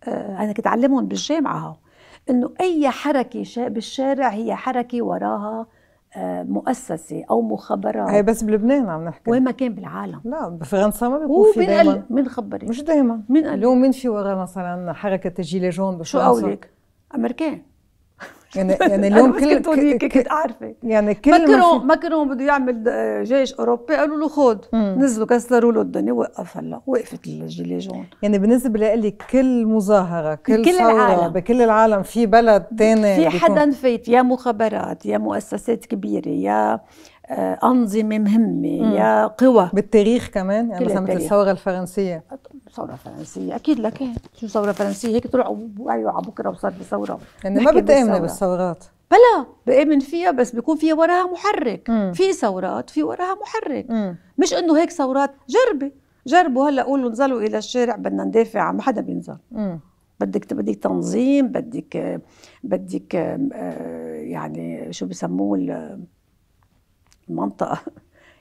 آه، انا كنت اعلمهم بالجامعه انه اي حركه بالشارع هي حركه وراها آه، مؤسسة أو مخابرات هي بس بلبنان عم نحكي وين ما كان بالعالم لا بفرنسا ما بيكون في دايما قال... من خبري مش دايما من قال اليوم مين في ورا مثلا حركة تجي جون بفرنسا شو قولك؟ أمريكان يعني يعني, يعني اليوم كل كنت عارفه يعني كل ماكرون ماكرون بده يعمل آه، جيش اوروبي قالوا له خذ نزلوا كسروا له الدنيا وقف هلا وقفت الجيليجون يعني بالنسبه لي كل مظاهره كل, بكل ثوره العالم. بكل العالم في بلد ثاني في حدا فيت يا مخابرات يا مؤسسات كبيره يا آه، انظمه مهمه مم. يا قوى بالتاريخ كمان يعني مثلا مثل الثوره الفرنسيه الثوره الفرنسيه اكيد لك شو ثوره فرنسيه هيك طلعوا وعيوا أيوة، على بكره وصار في ثوره يعني ما بتامني بالثورات بلا بآمن فيها بس بيكون فيها وراها محرك مم. في ثورات في وراها محرك مم. مش انه هيك ثورات جربي جربوا هلا قولوا انزلوا الى الشارع بدنا ندافع ما حدا بينزل مم. بدك بدك تنظيم بدك بدك آه، آه، يعني شو بسموه المنطقه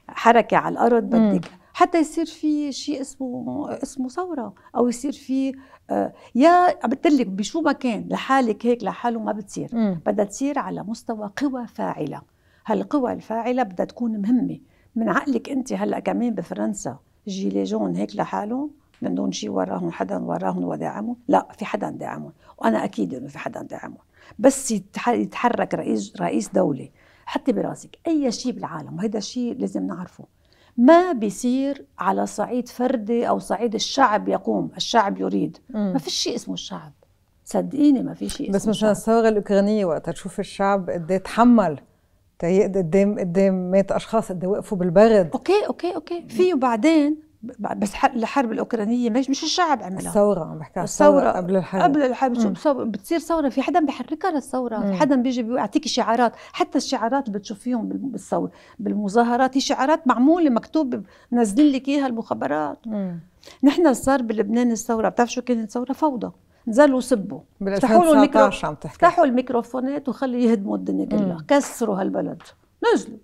حركه على الارض بدك حتى يصير في شيء اسمه اسمه ثوره او يصير في آه، يا قلت لك بشو ما كان لحالك هيك لحاله ما بتصير بدها تصير على مستوى قوى فاعله هالقوى الفاعله بدها تكون مهمه من عقلك انت هلا كمان بفرنسا جون هيك لحالهم من دون شيء وراهم حدا وراهم وداعمهم لا في حدا داعمهم وانا اكيد انه في حدا داعمهم بس يتحرك رئيس رئيس دوله حطي براسك اي شيء بالعالم وهذا الشيء لازم نعرفه ما بيصير على صعيد فردي او صعيد الشعب يقوم الشعب يريد ما في شيء اسمه الشعب صدقيني ما في شيء اسمه بس مثلا الثوره الاوكرانيه وقت تشوف الشعب قد ايه تحمل قدام قدام 100 اشخاص قد إيه وقفوا بالبرد اوكي اوكي اوكي في وبعدين بس الحرب الاوكرانيه مش مش الشعب عملها الثوره عم بحكي الثوره قبل الحرب قبل الحرب شو بتصير ثوره في حدا بحركها للثوره في حدا بيجي بيعطيك شعارات حتى الشعارات اللي بتشوفيهم بالثوره بالمظاهرات هي شعارات معموله مكتوب منزلين لك اياها المخابرات نحن صار بلبنان الثوره بتعرف شو كانت الثوره فوضى نزلوا سبوا افتحوا الميكرو افتحوا الميكروفونات وخلي يهدموا الدنيا كلها كسروا هالبلد نزلوا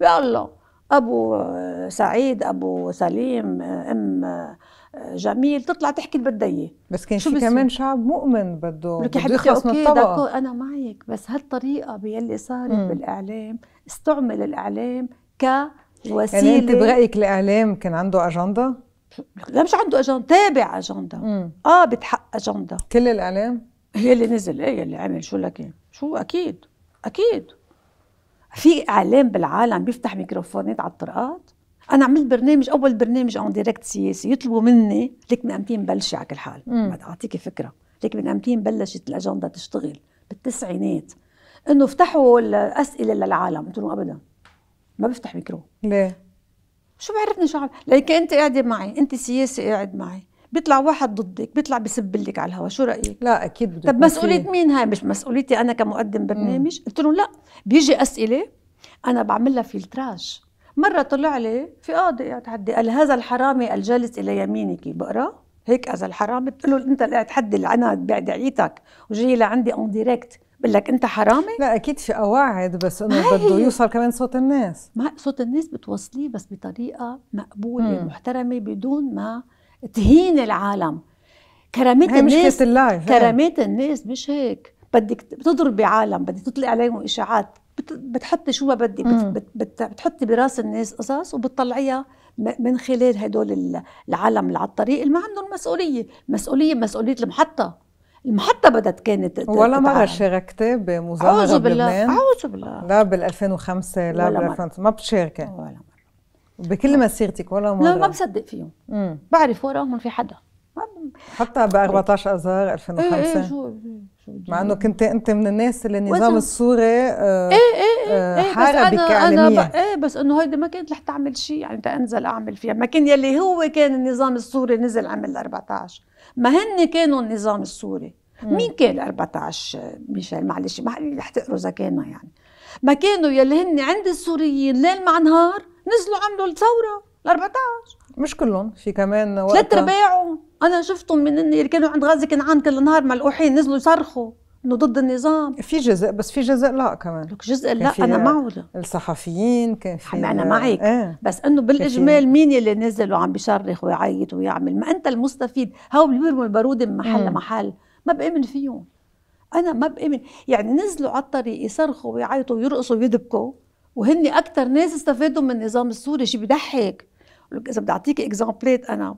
يا الله ابو سعيد ابو سليم ام جميل تطلع تحكي اللي بدها اياه بس كان في كمان شعب مؤمن بده بده يخلص من الطبقه انا معك بس هالطريقه باللي صارت مم. بالاعلام استعمل الاعلام كوسيله يعني انت برايك الاعلام كان عنده اجنده؟ لا مش عنده اجنده تابع اجنده مم. اه بتحقق اجنده كل الاعلام؟ هي اللي نزل ايه اللي عمل شو لك إيه؟ شو اكيد اكيد في اعلام بالعالم بيفتح ميكروفونات على الطرقات انا عملت برنامج اول برنامج اون ديريكت سياسي يطلبوا مني لك من امتين بلشي على كل حال اعطيكي فكره لك من امتين بلشت الاجنده تشتغل بالتسعينات انه افتحوا الاسئله للعالم قلت لهم ابدا ما بفتح ميكرو ليه شو بعرفني شو عم ليك انت قاعده معي انت سياسي قاعد معي بيطلع واحد ضدك بيطلع لك على الهواء شو رايك لا اكيد بده طب مسؤوليه مين هاي مش مسؤوليتي انا كمقدم برنامج قلت لهم لا بيجي اسئله انا بعمل لها فلتراج مره طلع لي في قاضي تحدي قال هذا الحرامي الجالس الى يمينك بقرا هيك هذا الحرامي بتقول له انت قاعد تحدي العناد بعد عيتك وجاي لعندي اون ديريكت بقول لك انت حرامي لا اكيد في قواعد بس انه بده يوصل كمان صوت الناس ما صوت الناس بتوصليه بس بطريقه مقبوله محترمه بدون ما تهين العالم كرامات الناس اللايف كرامات الناس مش هيك بدك بتضربي عالم بدك تطلع عليهم اشاعات بتحطي شو ما بدي بتحطي براس الناس قصص وبتطلعيها من خلال هدول العالم اللي على الطريق اللي ما عندهم مسؤوليه، مسؤوليه مسؤوليه المحطه المحطه بدت كانت ولا مره شاركتي بمظاهره بلبنان؟ اعوذ بالله اعوذ بالله لا بال 2005 لا بال 2005 ما بتشاركي ولا مرة. بكل آه. مسيرتك ولا مره لا ما بصدق فيهم مم. بعرف وراهم في حدا حتى ب 14 اذار 2005 ايه ايه شو مع انه كنت انت من الناس اللي النظام السوري آه، ايه ايه ايه, إيه، آه، حاربك اعلاميا انا ب... ايه بس انه هيدي ما كانت رح تعمل شيء يعني تنزل اعمل فيها ما كان يلي هو كان النظام السوري نزل عمل 14 ما هن كانوا النظام السوري مين كان 14 ميشيل معلش ما رح تقروا كانوا يعني ما كانوا يلي هن عند السوريين ليل مع نهار نزلوا عملوا الثوره ال 14 مش كلهم في كمان وقت ثلاث ارباعهم انا شفتهم من اللي كانوا عند غازي كنعان كل نهار ملقوحين نزلوا يصرخوا انه ضد النظام في جزء بس في جزء لا كمان لك جزء لا انا معه الصحفيين كان في انا معك آه. بس انه بالاجمال مين يلي نزل وعم بيصرخ ويعيط ويعمل ما انت المستفيد هو بيرموا الباروده من محل لمحل ما بامن فيهم انا ما بامن يعني نزلوا على الطريق يصرخوا ويعيطوا ويرقصوا ويدبكوا وهن اكثر ناس استفادوا من النظام السوري شيء بضحك اذا بدي اعطيك اكزامبلات انا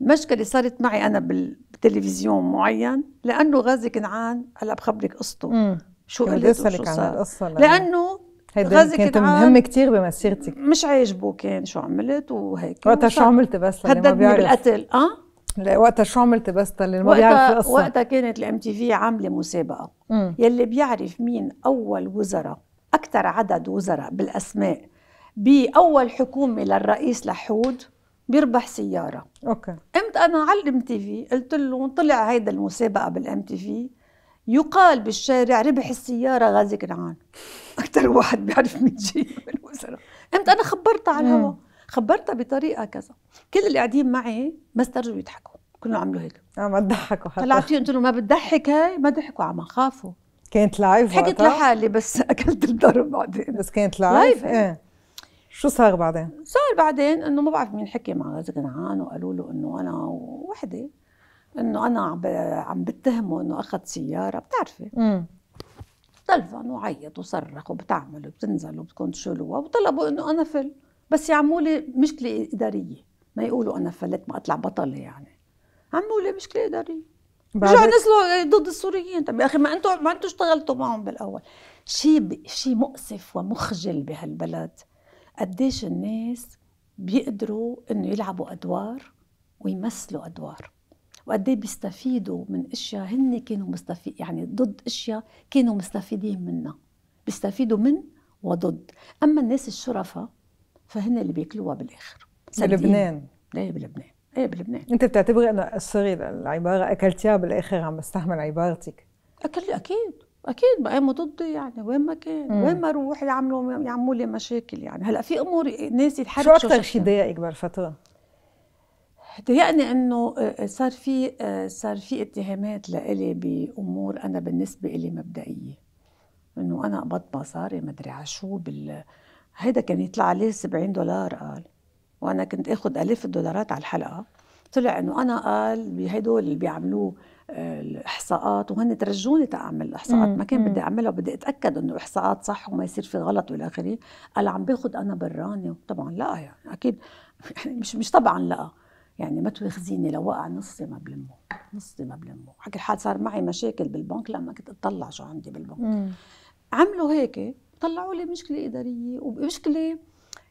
المشكلة صارت معي أنا بالتلفزيون معين لأنه غازي كنعان هلا بخبرك قصته مم. شو قلت وشو صار القصة لأنه غازي كانت مهمة كثير بمسيرتك مش عاجبه كان شو عملت وهيك وقتها شو عملت بس هددني بالقتل اه وقتها شو عملت بس اللي ما بيعرف القصه وقتها كانت الام تي في عامله مسابقه مم. يلي بيعرف مين اول وزراء اكثر عدد وزراء بالاسماء باول حكومه للرئيس لحود بيربح سياره اوكي قمت انا على الام تي في قلت له طلع هيدا المسابقه بالام تي في يقال بالشارع ربح السياره غازي كنعان اكثر واحد بيعرف مين جاي من الوزراء قمت انا خبرتها على الهواء خبرتها بطريقه كذا كل اللي قاعدين معي ما استرجوا يضحكوا كلهم عملوا هيك اه ما تضحكوا حتى طلعت قلت لهم ما بتضحك هاي ما ضحكوا عم خافوا كانت لايف حكيت لحالي بس اكلت الضرب بعدين بس كانت لايف ايه شو صار بعدين؟ صار بعدين انه ما بعرف مين حكي مع كنعان وقالوا له انه انا وحده انه انا عم بتهمه انه اخذ سياره بتعرفي امم طلفن وعيط وصرخ وبتعمل وبتنزل وبتكون شلوه وطلبوا انه انا فل بس لي مشكله اداريه ما يقولوا انا فلت ما اطلع بطله يعني لي مشكله اداريه رجعوا نزلوا ضد السوريين طب يا اخي ما انتم ما انتم اشتغلتوا معهم بالاول شيء ب... شيء مؤسف ومخجل بهالبلد قديش الناس بيقدروا انه يلعبوا ادوار ويمثلوا ادوار وقد ايه بيستفيدوا من اشياء هن كانوا مستفيد يعني ضد اشياء كانوا مستفيدين منها بيستفيدوا من وضد اما الناس الشرفاء فهن اللي بياكلوها بالاخر بلبنان ايه بلبنان ايه بلبنان انت بتعتبري انه سوري العباره اكلتيها بالاخر عم بستحمل عبارتك اكل اكيد اكيد بقى ضدي يعني وين ما كان مم. وين ما اروح يعملوا يعملوا لي مشاكل يعني هلا في امور ناس يتحرك شو اكثر شيء ضايقك بهالفتره؟ ضايقني انه آه، صار في آه، صار في اتهامات لإلي بامور انا بالنسبه إلي مبدئيه انه انا قبضت مصاري مدري على شو بال هيدا كان يطلع عليه 70 دولار قال وانا كنت اخذ الاف الدولارات على الحلقه طلع انه انا قال بهدول اللي بيعملوه آه، الاحصاءات وهن ترجوني تعمل الاحصاءات ما كان بدي اعملها بدي اتاكد انه الاحصاءات صح وما يصير في غلط والى اخره قال عم باخذ انا براني طبعا لا يعني اكيد مش مش طبعا لا يعني ما تواخذيني لو وقع نصي ما بلمه نصي ما بلمه حكي الحال صار معي مشاكل بالبنك لما كنت اطلع شو عندي بالبنك عملوا هيك طلعوا لي مشكله اداريه ومشكله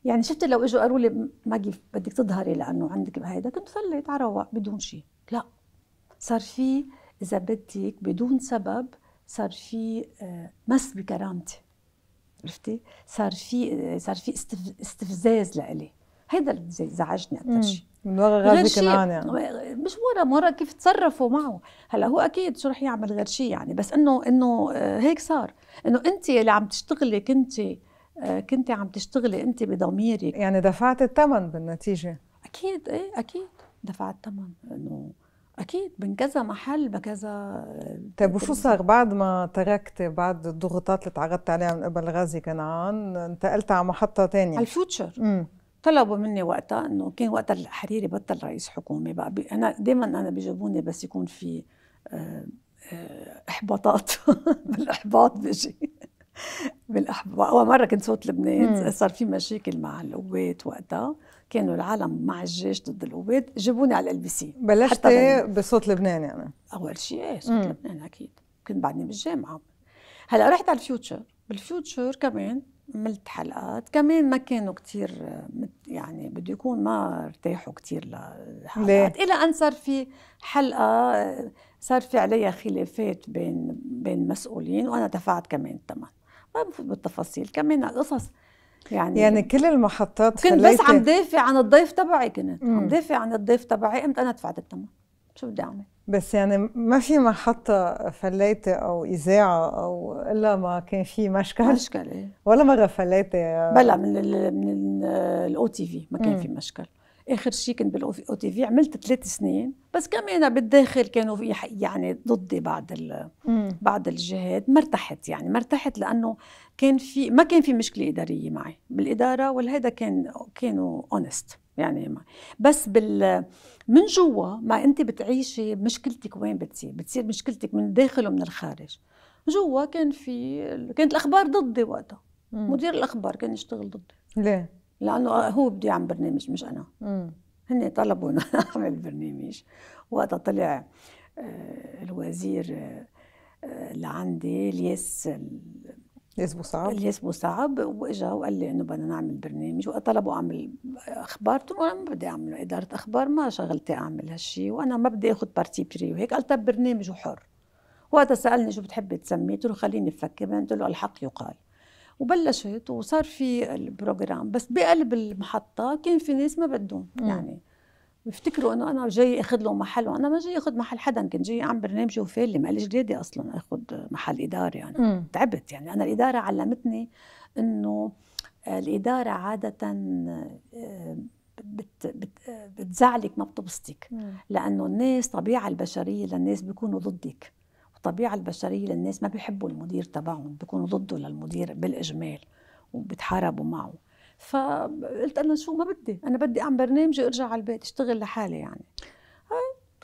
يعني شفت لو اجوا قالوا لي ماجي بدك تظهري لانه عندك بهيدا كنت فليت عروق بدون شيء لا صار في اذا بدك بدون سبب صار في آه، مس بكرامتي عرفتي صار في آه، صار في استفزاز لإلي هذا اللي زعجني اكثر شيء غير شيء يعني. مش ورا مرة كيف تصرفوا معه هلا هو اكيد شو رح يعمل غير شيء يعني بس انه انه آه، هيك صار انه انت اللي عم تشتغلي كنت آه، كنت عم تشتغلي انت بضميرك يعني دفعت الثمن بالنتيجه اكيد ايه اكيد دفعت ثمن انه اكيد من كذا محل بكذا آه، طيب وشو صار بعد ما تركتي بعد الضغوطات اللي تعرضت عليها من قبل غازي كنعان انتقلت على محطه ثانيه الفوتشر طلبوا مني وقتها انه كان وقتها الحريري بطل رئيس حكومه بقى انا دائما انا بيجيبوني بس يكون في آه، آه، احباطات بالاحباط بيجي بالاحباط اول مره كنت صوت لبنان صار في مشاكل مع القوات وقتها كانوا العالم مع الجيش ضد القوات جابوني على ال بي سي بلشت بصوت لبنان يعني اول شيء ايه صوت لبنان اكيد كنت بعدني بالجامعه هلا رحت على الفيوتشر بالفيوتشر كمان عملت حلقات كمان ما كانوا كتير آه، يعني بده يكون ما ارتاحوا كثير للحلقات الى ان صار في حلقه صار في عليها خلافات بين بين مسؤولين وانا دفعت كمان الثمن ما بفوت بالتفاصيل كمان قصص يعني يعني كل المحطات كنت بس عم دافع عن الضيف تبعي كنت مم. عم دافع عن الضيف تبعي قمت انا دفعت الثمن شو بدي اعمل بس يعني ما في محطة فليتة أو إذاعة أو إلا ما كان في مشكل مشكل إيه ولا مرة فليتة بلا من الـ من الأو تي في ما كان في مشكل آخر شيء كنت بالأو تي في عملت ثلاث سنين بس كمان بالداخل كانوا في يعني ضدي بعض بعض الجهات ما ارتحت يعني ما ارتحت لأنه كان في ما كان في مشكلة إدارية معي بالإدارة والهيدا كان كانوا اونست يعني ما. بس بال من جوا ما انت بتعيشي مشكلتك وين بتصير بتصير مشكلتك من الداخل ومن الخارج جوا كان في كانت الاخبار ضدي وقتها مم. مدير الاخبار كان يشتغل ضدي ليه لانه هو بده يعمل برنامج مش انا مم. هن طلبوا انه اعمل برنامج وقتها طلع آه، الوزير آه، لعندي الياس يسبو صعب يسبو صعب واجا وقال لي انه بدنا نعمل برنامج وطلبوا اعمل اخبار قلت له انا ما بدي اعمل اداره اخبار ما شغلتي اعمل هالشيء وانا ما بدي اخذ بارتي بري وهيك قال طب برنامج وحر وقتها سالني شو بتحبي تسميه قلت له خليني افكر قلت له الحق يقال وبلشت وصار في البروجرام بس بقلب المحطه كان في ناس ما بدهم يعني بيفتكروا انه انا جاي اخذ له محل وانا ما جاي اخذ محل حدا كنت جاي اعمل برنامجي وفالي ما ليش جديدي اصلا اخذ محل اداري يعني م. تعبت يعني انا الاداره علمتني انه الاداره عاده آه، بت بت بتزعلك ما بتبسطك لانه الناس طبيعه البشريه للناس بيكونوا ضدك وطبيعه البشريه للناس ما بيحبوا المدير تبعهم بيكونوا ضده للمدير بالاجمال وبتحاربوا معه فقلت انا شو ما بدي انا بدي اعمل برنامجي وارجع على البيت اشتغل لحالي يعني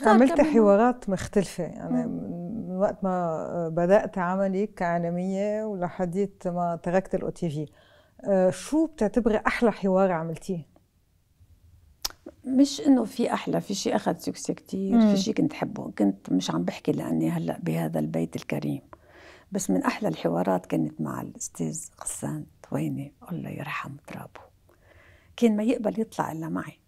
عملت حوارات مختلفة يعني من وقت ما بدأت عملي كإعلامية ولحديت ما تركت الأو آه، تي في شو بتعتبري أحلى حوار عملتيه؟ مش انه في احلى في شيء اخذ سكس كثير في شيء كنت حبه كنت مش عم بحكي لاني هلا بهذا البيت الكريم بس من احلى الحوارات كانت مع الاستاذ غسان ويني الله يرحم ترابه كان ما يقبل يطلع الا معي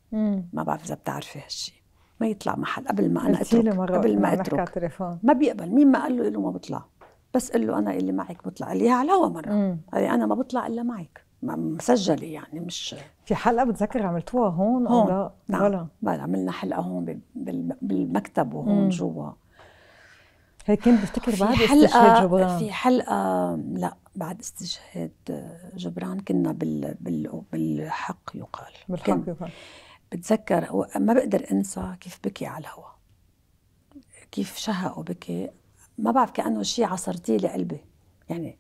ما بعرف اذا بتعرفي هالشيء ما يطلع محل قبل ما انا اترك مرة قبل ما اترك ما بيقبل مين ما قال له له ما بطلع بس قل له انا اللي معك بطلع قال لي على هوا مره قال لي انا ما بطلع الا معك مسجله يعني مش في حلقه بتذكر عملتوها هون, هون. او لا؟ نعم. ولا؟ بلا عملنا حلقه هون بالمكتب وهون جوا كنت بفتكر بعد استشهاد جبران في حلقه لا بعد استشهاد آه، جبران كنا بال بال بالحق يقال بالحق يقال بتذكر ما بقدر انسى كيف بكي على الهوا كيف شهق وبكي ما بعرف كانه شيء عصرتيه لقلبي يعني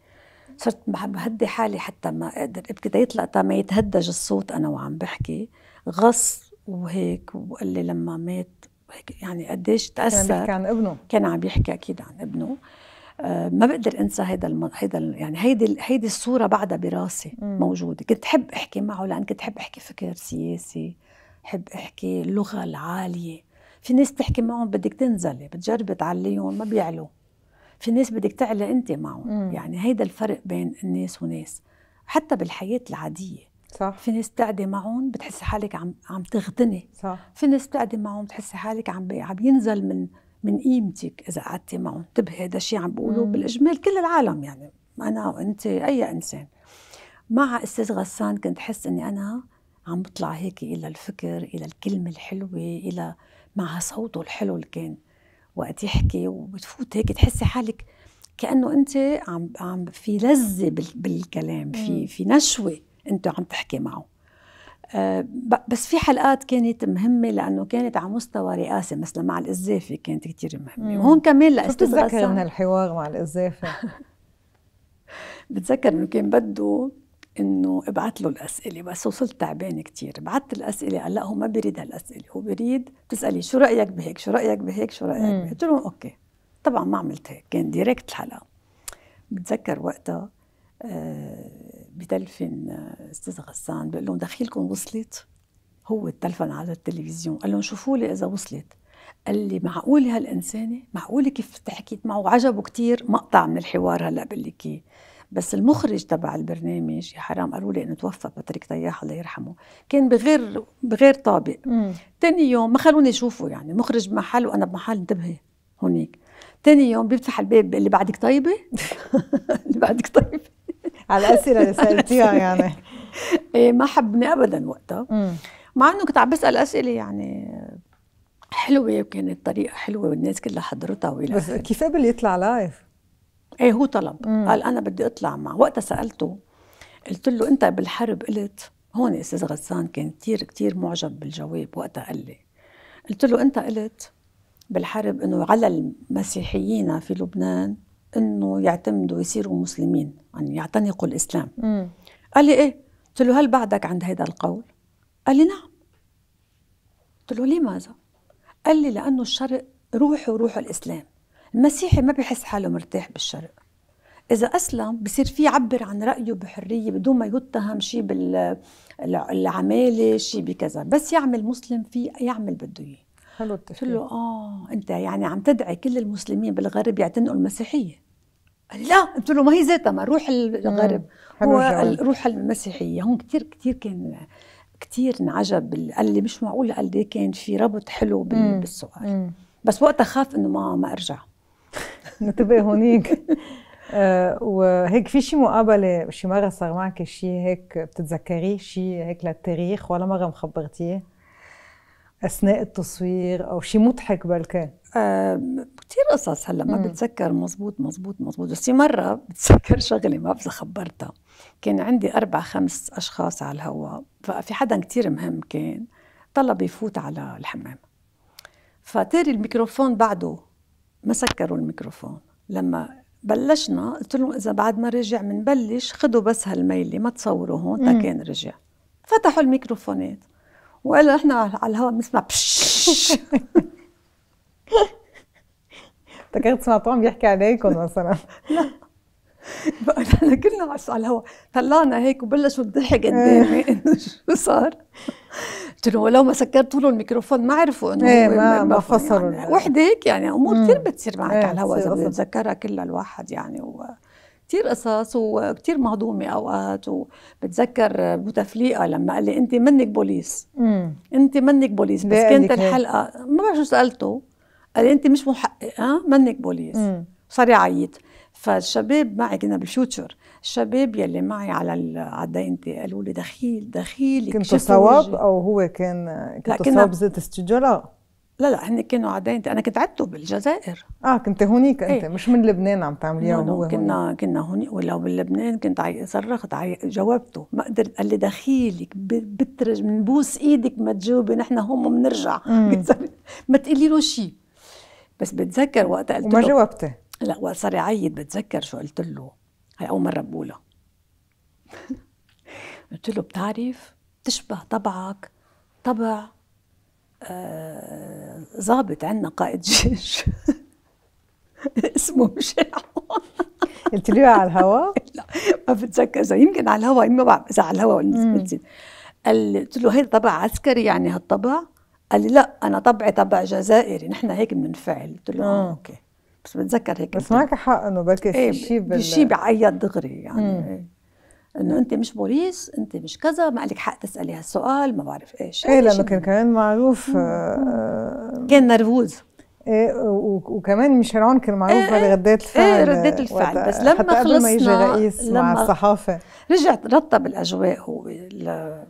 صرت بهدي حالي حتى ما اقدر ابكي تيطلع تا ما يتهدج الصوت انا وعم بحكي غص وهيك وقال لي لما مات هيك يعني قديش تاثر كان يحكي عن ابنه كان عم يحكي اكيد عن ابنه آه ما بقدر انسى هيدا الم... هيدا ال... يعني هيدي هيدي الصوره بعدها براسي مم. موجوده كنت حب احكي معه لان كنت حب احكي فكر سياسي حب احكي اللغه العاليه في ناس بتحكي معهم بدك تنزلي بتجربي تعليهم ما بيعلوا في ناس بدك تعلى انت معهم مم. يعني هيدا الفرق بين الناس وناس حتى بالحياه العاديه صح في ناس بتقعدي معهم بتحسي حالك عم عم تغتني صح في ناس بتقعدي معهم بتحسي حالك عم عم ينزل من من قيمتك اذا قعدتي معهم انتبهي هذا الشيء عم بقوله بالاجمال كل العالم يعني انا وانت اي انسان مع استاذ غسان كنت حس اني انا عم بطلع هيك الى الفكر الى الكلمه الحلوه الى مع صوته الحلو اللي كان وقت يحكي وبتفوت هيك تحسي حالك كانه انت عم عم في لذه بالكلام في في نشوه انت عم تحكي معه آه، بس في حلقات كانت مهمه لانه كانت على مستوى رئاسه مثلا مع القذافي كانت كثير مهمه وهون كمان لاستاذ بتتذكر من الحوار مع القذافي بتذكر انه كان بده انه ابعث له الاسئله بس وصلت تعبان كثير بعثت الاسئله قال لا هو ما بيريد هالاسئله هو بيريد تسالي شو رايك بهيك شو رايك بهيك شو رايك بهيك قلت له اوكي طبعا ما عملت هيك كان ديريكت الحلقه بتذكر وقتها آه بتلفن آه، استاذ غسان بقول لهم دخيلكم وصلت هو التلفن على التلفزيون قال لهم شوفوا لي اذا وصلت قال لي معقولة هالإنسانة معقولة كيف تحكيت معه وعجبه كثير مقطع من الحوار هلأ بقول لك إيه. بس المخرج تبع البرنامج يا حرام قالوا لي انه توفى باتريك تياح الله يرحمه كان بغير بغير طابق ثاني يوم ما خلوني اشوفه يعني مخرج بمحل وانا بمحل انتبهي هونيك ثاني يوم بيفتح الباب اللي بعدك طيبه اللي بعدك طيبه على الاسئله اللي سالتيها يعني ايه ما حبني ابدا وقتها مع انه كنت عم بسال اسئله يعني حلوه وكانت الطريقه حلوه والناس كلها حضرتها والى بس كيف قبل يطلع لايف؟ ايه هو طلب مم. قال انا بدي اطلع مع وقتها سالته قلت له انت بالحرب قلت هون استاذ غسان كان كثير كثير معجب بالجواب وقتها قال لي قلت له انت قلت بالحرب انه على المسيحيين في لبنان انه يعتمدوا يصيروا مسلمين يعني يعتنقوا الاسلام مم. قال لي ايه قلت له هل بعدك عند هذا القول قال لي نعم قلت له لماذا قال لي لانه الشرق روحه وروح الاسلام المسيحي ما بيحس حاله مرتاح بالشرق إذا أسلم بصير في يعبر عن رأيه بحرية بدون ما يتهم شيء بالعمالة شيء بكذا بس يعمل مسلم فيه يعمل بده إياه حلو التفكير قلت له اه انت يعني عم تدعي كل المسلمين بالغرب يعتنقوا المسيحيه قال لا قلت له ما هي ذاتها ما روح الغرب هو روح المسيحيه هون كثير كثير كان كثير انعجب قال لي مش معقول قال لي كان في ربط حلو بالسؤال مم. بس وقتها خاف انه ما ما ارجع انتبه هونيك آه وهيك في شي مقابله شي مره صار معك شي هيك بتتذكريه شي هيك للتاريخ ولا مره مخبرتيه اثناء التصوير او شيء مضحك بالكان آه كثير قصص هلا ما بتذكر مزبوط مزبوط مزبوط بس في مره بتذكر شغله ما بس خبرتها كان عندي اربع خمس اشخاص على الهواء ففي حدا كثير مهم كان طلب يفوت على الحمام فتاري الميكروفون بعده ما سكروا الميكروفون لما بلشنا قلت لهم اذا بعد ما رجع بنبلش خدوا بس هالميله ما تصوروا هون تا كان رجع فتحوا الميكروفونات والا نحن على الهواء بنسمع بش افتكرت سمعتوا عم يحكي عليكم مثلا لا كلنا على الهواء طلعنا هيك وبلشوا الضحك قدامي إيه. انه شو صار؟ قلت له ولو ما سكرت له الميكروفون ما عرفوا انه ايه ما ما فصلوا يعني وحده هيك يعني امور كثير بتصير معك إيه، على الهواء اذا بتتذكرها كلها الواحد يعني و... كتير قصص وكتير مهضومة أوقات وبتذكر بوتفليقة لما قال لي أنت منك بوليس مم. أنت منك بوليس بس كانت إيه؟ الحلقة ما بعرف شو سألته قال لي أنت مش محقق ها منك بوليس صار يعيط فالشباب معي كنا بالفيوتشر الشباب يلي معي على على الداينتي قالوا لي دخيل دخيل كنتوا صواب او هو كان كنت صواب زيت استجراء لا لا هن كانوا عداين انا كنت عدته بالجزائر اه كنت هونيك انت إيه. مش من لبنان عم تعمليها هو كنا هونيك. كنا هونيك ولو بلبنان كنت عي... صرخت عي... جاوبته ما قدرت قال لي دخيلك ب... بترج بنبوس ايدك ما تجاوبي نحن هم بنرجع ما تقولي له شيء بس بتذكر وقت قلت له وما جاوبته لا وقت صار يعيط بتذكر شو قلت له هي اول مره بقولها قلت له بتعرف تشبه طبعك طبع آه، ظابط عندنا قائد جيش اسمه مش قلت لي على الهوا؟ لا ما بتذكر اذا يمكن على الهوا ما بعرف اذا على الهوا ولا قال قلت له هي طبع عسكري يعني هالطبع؟ قال لي لا انا طبعي طبع جزائري نحن هيك بننفعل قلت له اه, آه، اوكي بس بتذكر هيك بس معك حق انه بركي في إيه، شيء بال... شيء بعيط دغري يعني إيه. انه انت مش بوليس انت مش كذا ما لك حق تسالي هالسؤال ما بعرف ايش ايه لانه كان كمان معروف آه،, آه كان نرفوز إيه وكمان ميشيل كان معروف إيه, إيه. ردات إيه، الفعل إيه ردات الفعل بس لما خلصنا ما يجي رئيس لما مع الصحافه رجع رتب الاجواء هو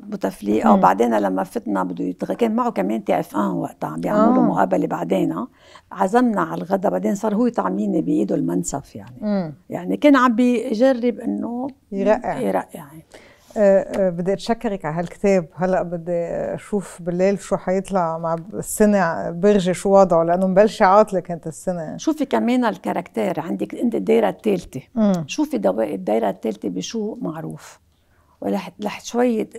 بوتفليقه آه، وبعدين لما فتنا بده يتغ... كان معه كمان تي اف ان وقتها بيعملوا آه. مقابله بعدين آه، عزمنا على الغداء بعدين صار هو يطعميني بايده المنسف يعني مم. يعني كان عم بيجرب انه يرقع يرقع يعني بدي اتشكرك على هالكتاب هلا بدي اشوف بالليل شو حيطلع مع السنه برجي شو وضعه لانه مبلشه عاطله كانت السنه شوفي كمان الكاركتير عندك انت الدايره الثالثه شوفي الدايره الثالثه بشو معروف ورح شوي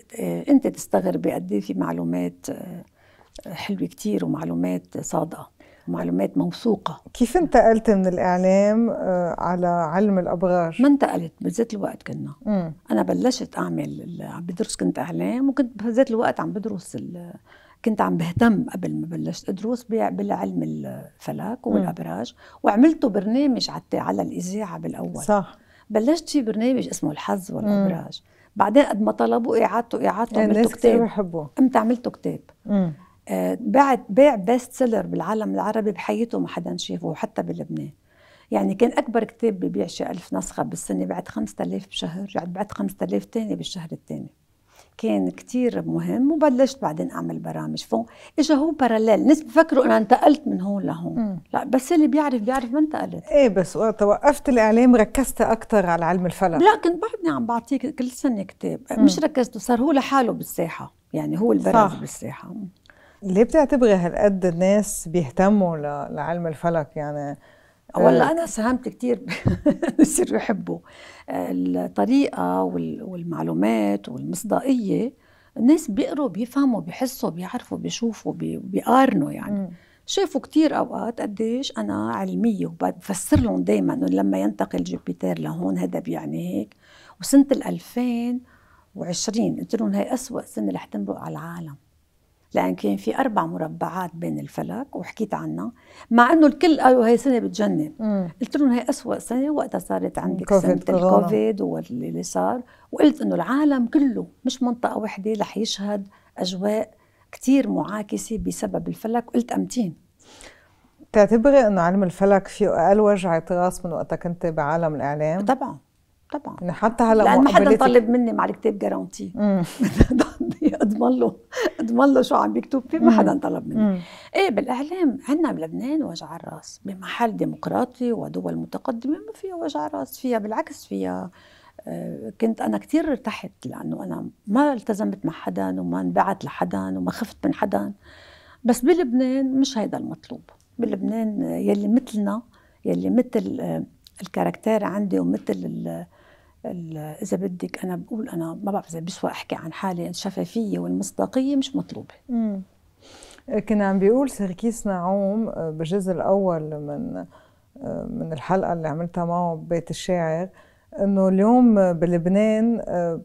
انت تستغربي قد إيه في معلومات آه، حلوه كتير ومعلومات صادقه معلومات موثوقة كيف انتقلت من الإعلام آه، على علم الأبغار؟ ما انتقلت بذات الوقت كنا مم. أنا بلشت أعمل عم بدرس كنت إعلام وكنت بذات الوقت عم بدرس كنت عم بهتم قبل ما بلشت ادرس بالعلم الفلك والابراج وعملته برنامج على الاذاعه بالاول صح بلشت في برنامج اسمه الحظ والابراج مم. بعدين قد ما طلبوا اعادته اعادته يعني عملته كتاب بحبه قمت عملته كتاب مم. بعت بيع بيست سيلر بالعالم العربي بحياته ما حدا شافه وحتى بلبنان يعني كان اكبر كتاب ببيع شي ألف نسخه بالسنه بعد 5000 بشهر رجعت بعد 5000 ثاني بالشهر الثاني كان كتير مهم وبلشت بعدين اعمل برامج فوق اجا هو باراليل الناس بفكروا انا انتقلت من هون لهون مم. لا بس اللي بيعرف بيعرف ما انتقلت ايه بس وقت وقفت الاعلام ركزت اكثر على علم الفلك لا كنت بعدني عم بعطيك كل سنه كتاب مم. مش ركزت صار هو لحاله بالساحه يعني هو البرز بالساحه ليه بتعتبري هالقد الناس بيهتموا لعلم الفلك يعني آه، ولا انا ساهمت كثير بصيروا يحبوا الطريقه والمعلومات والمصداقيه الناس بيقروا بيفهموا بيحسوا بيعرفوا بيشوفوا بيقارنوا يعني م. شافوا كتير اوقات قديش انا علميه وبفسر لهم دائما انه لما ينتقل جوبيتر لهون هذا بيعني هيك وسنه ال 2020 قلت لهم هي اسوء سنه رح تمرق على العالم لان كان في اربع مربعات بين الفلك وحكيت عنها مع انه الكل قالوا هي سنه بتجنن قلت لهم هي أسوأ سنه وقتها صارت عندك سنه الكوفيد واللي صار وقلت انه العالم كله مش منطقه وحده رح يشهد اجواء كثير معاكسه بسبب الفلك قلت امتين تعتبري انه علم الفلك فيه اقل وجع راس من وقتها كنت بعالم الاعلام؟ طبعا طبعا حتى هلا لان ما حدا طلب مني مع الكتاب جارانتي اضمن له اضمن له شو عم بيكتب فيه ما حدا طلب مني ايه بالاعلام عنا بلبنان وجع الراس بمحل ديمقراطي ودول متقدمه ما فيها وجع راس فيها بالعكس فيها آه، كنت انا كثير ارتحت لانه انا ما التزمت مع حدا وما انبعت لحدا وما خفت من حدا بس بلبنان مش هيدا المطلوب بلبنان يلي مثلنا يلي مثل آه، الكاركتير عندي ومثل اذا بدك انا بقول انا ما بعرف اذا بيسوى احكي عن حالي الشفافيه والمصداقيه مش مطلوبه امم كان عم بيقول سركيس نعوم آه، بالجزء الاول من آه، من الحلقه اللي عملتها معه ببيت الشاعر انه اليوم بلبنان آه،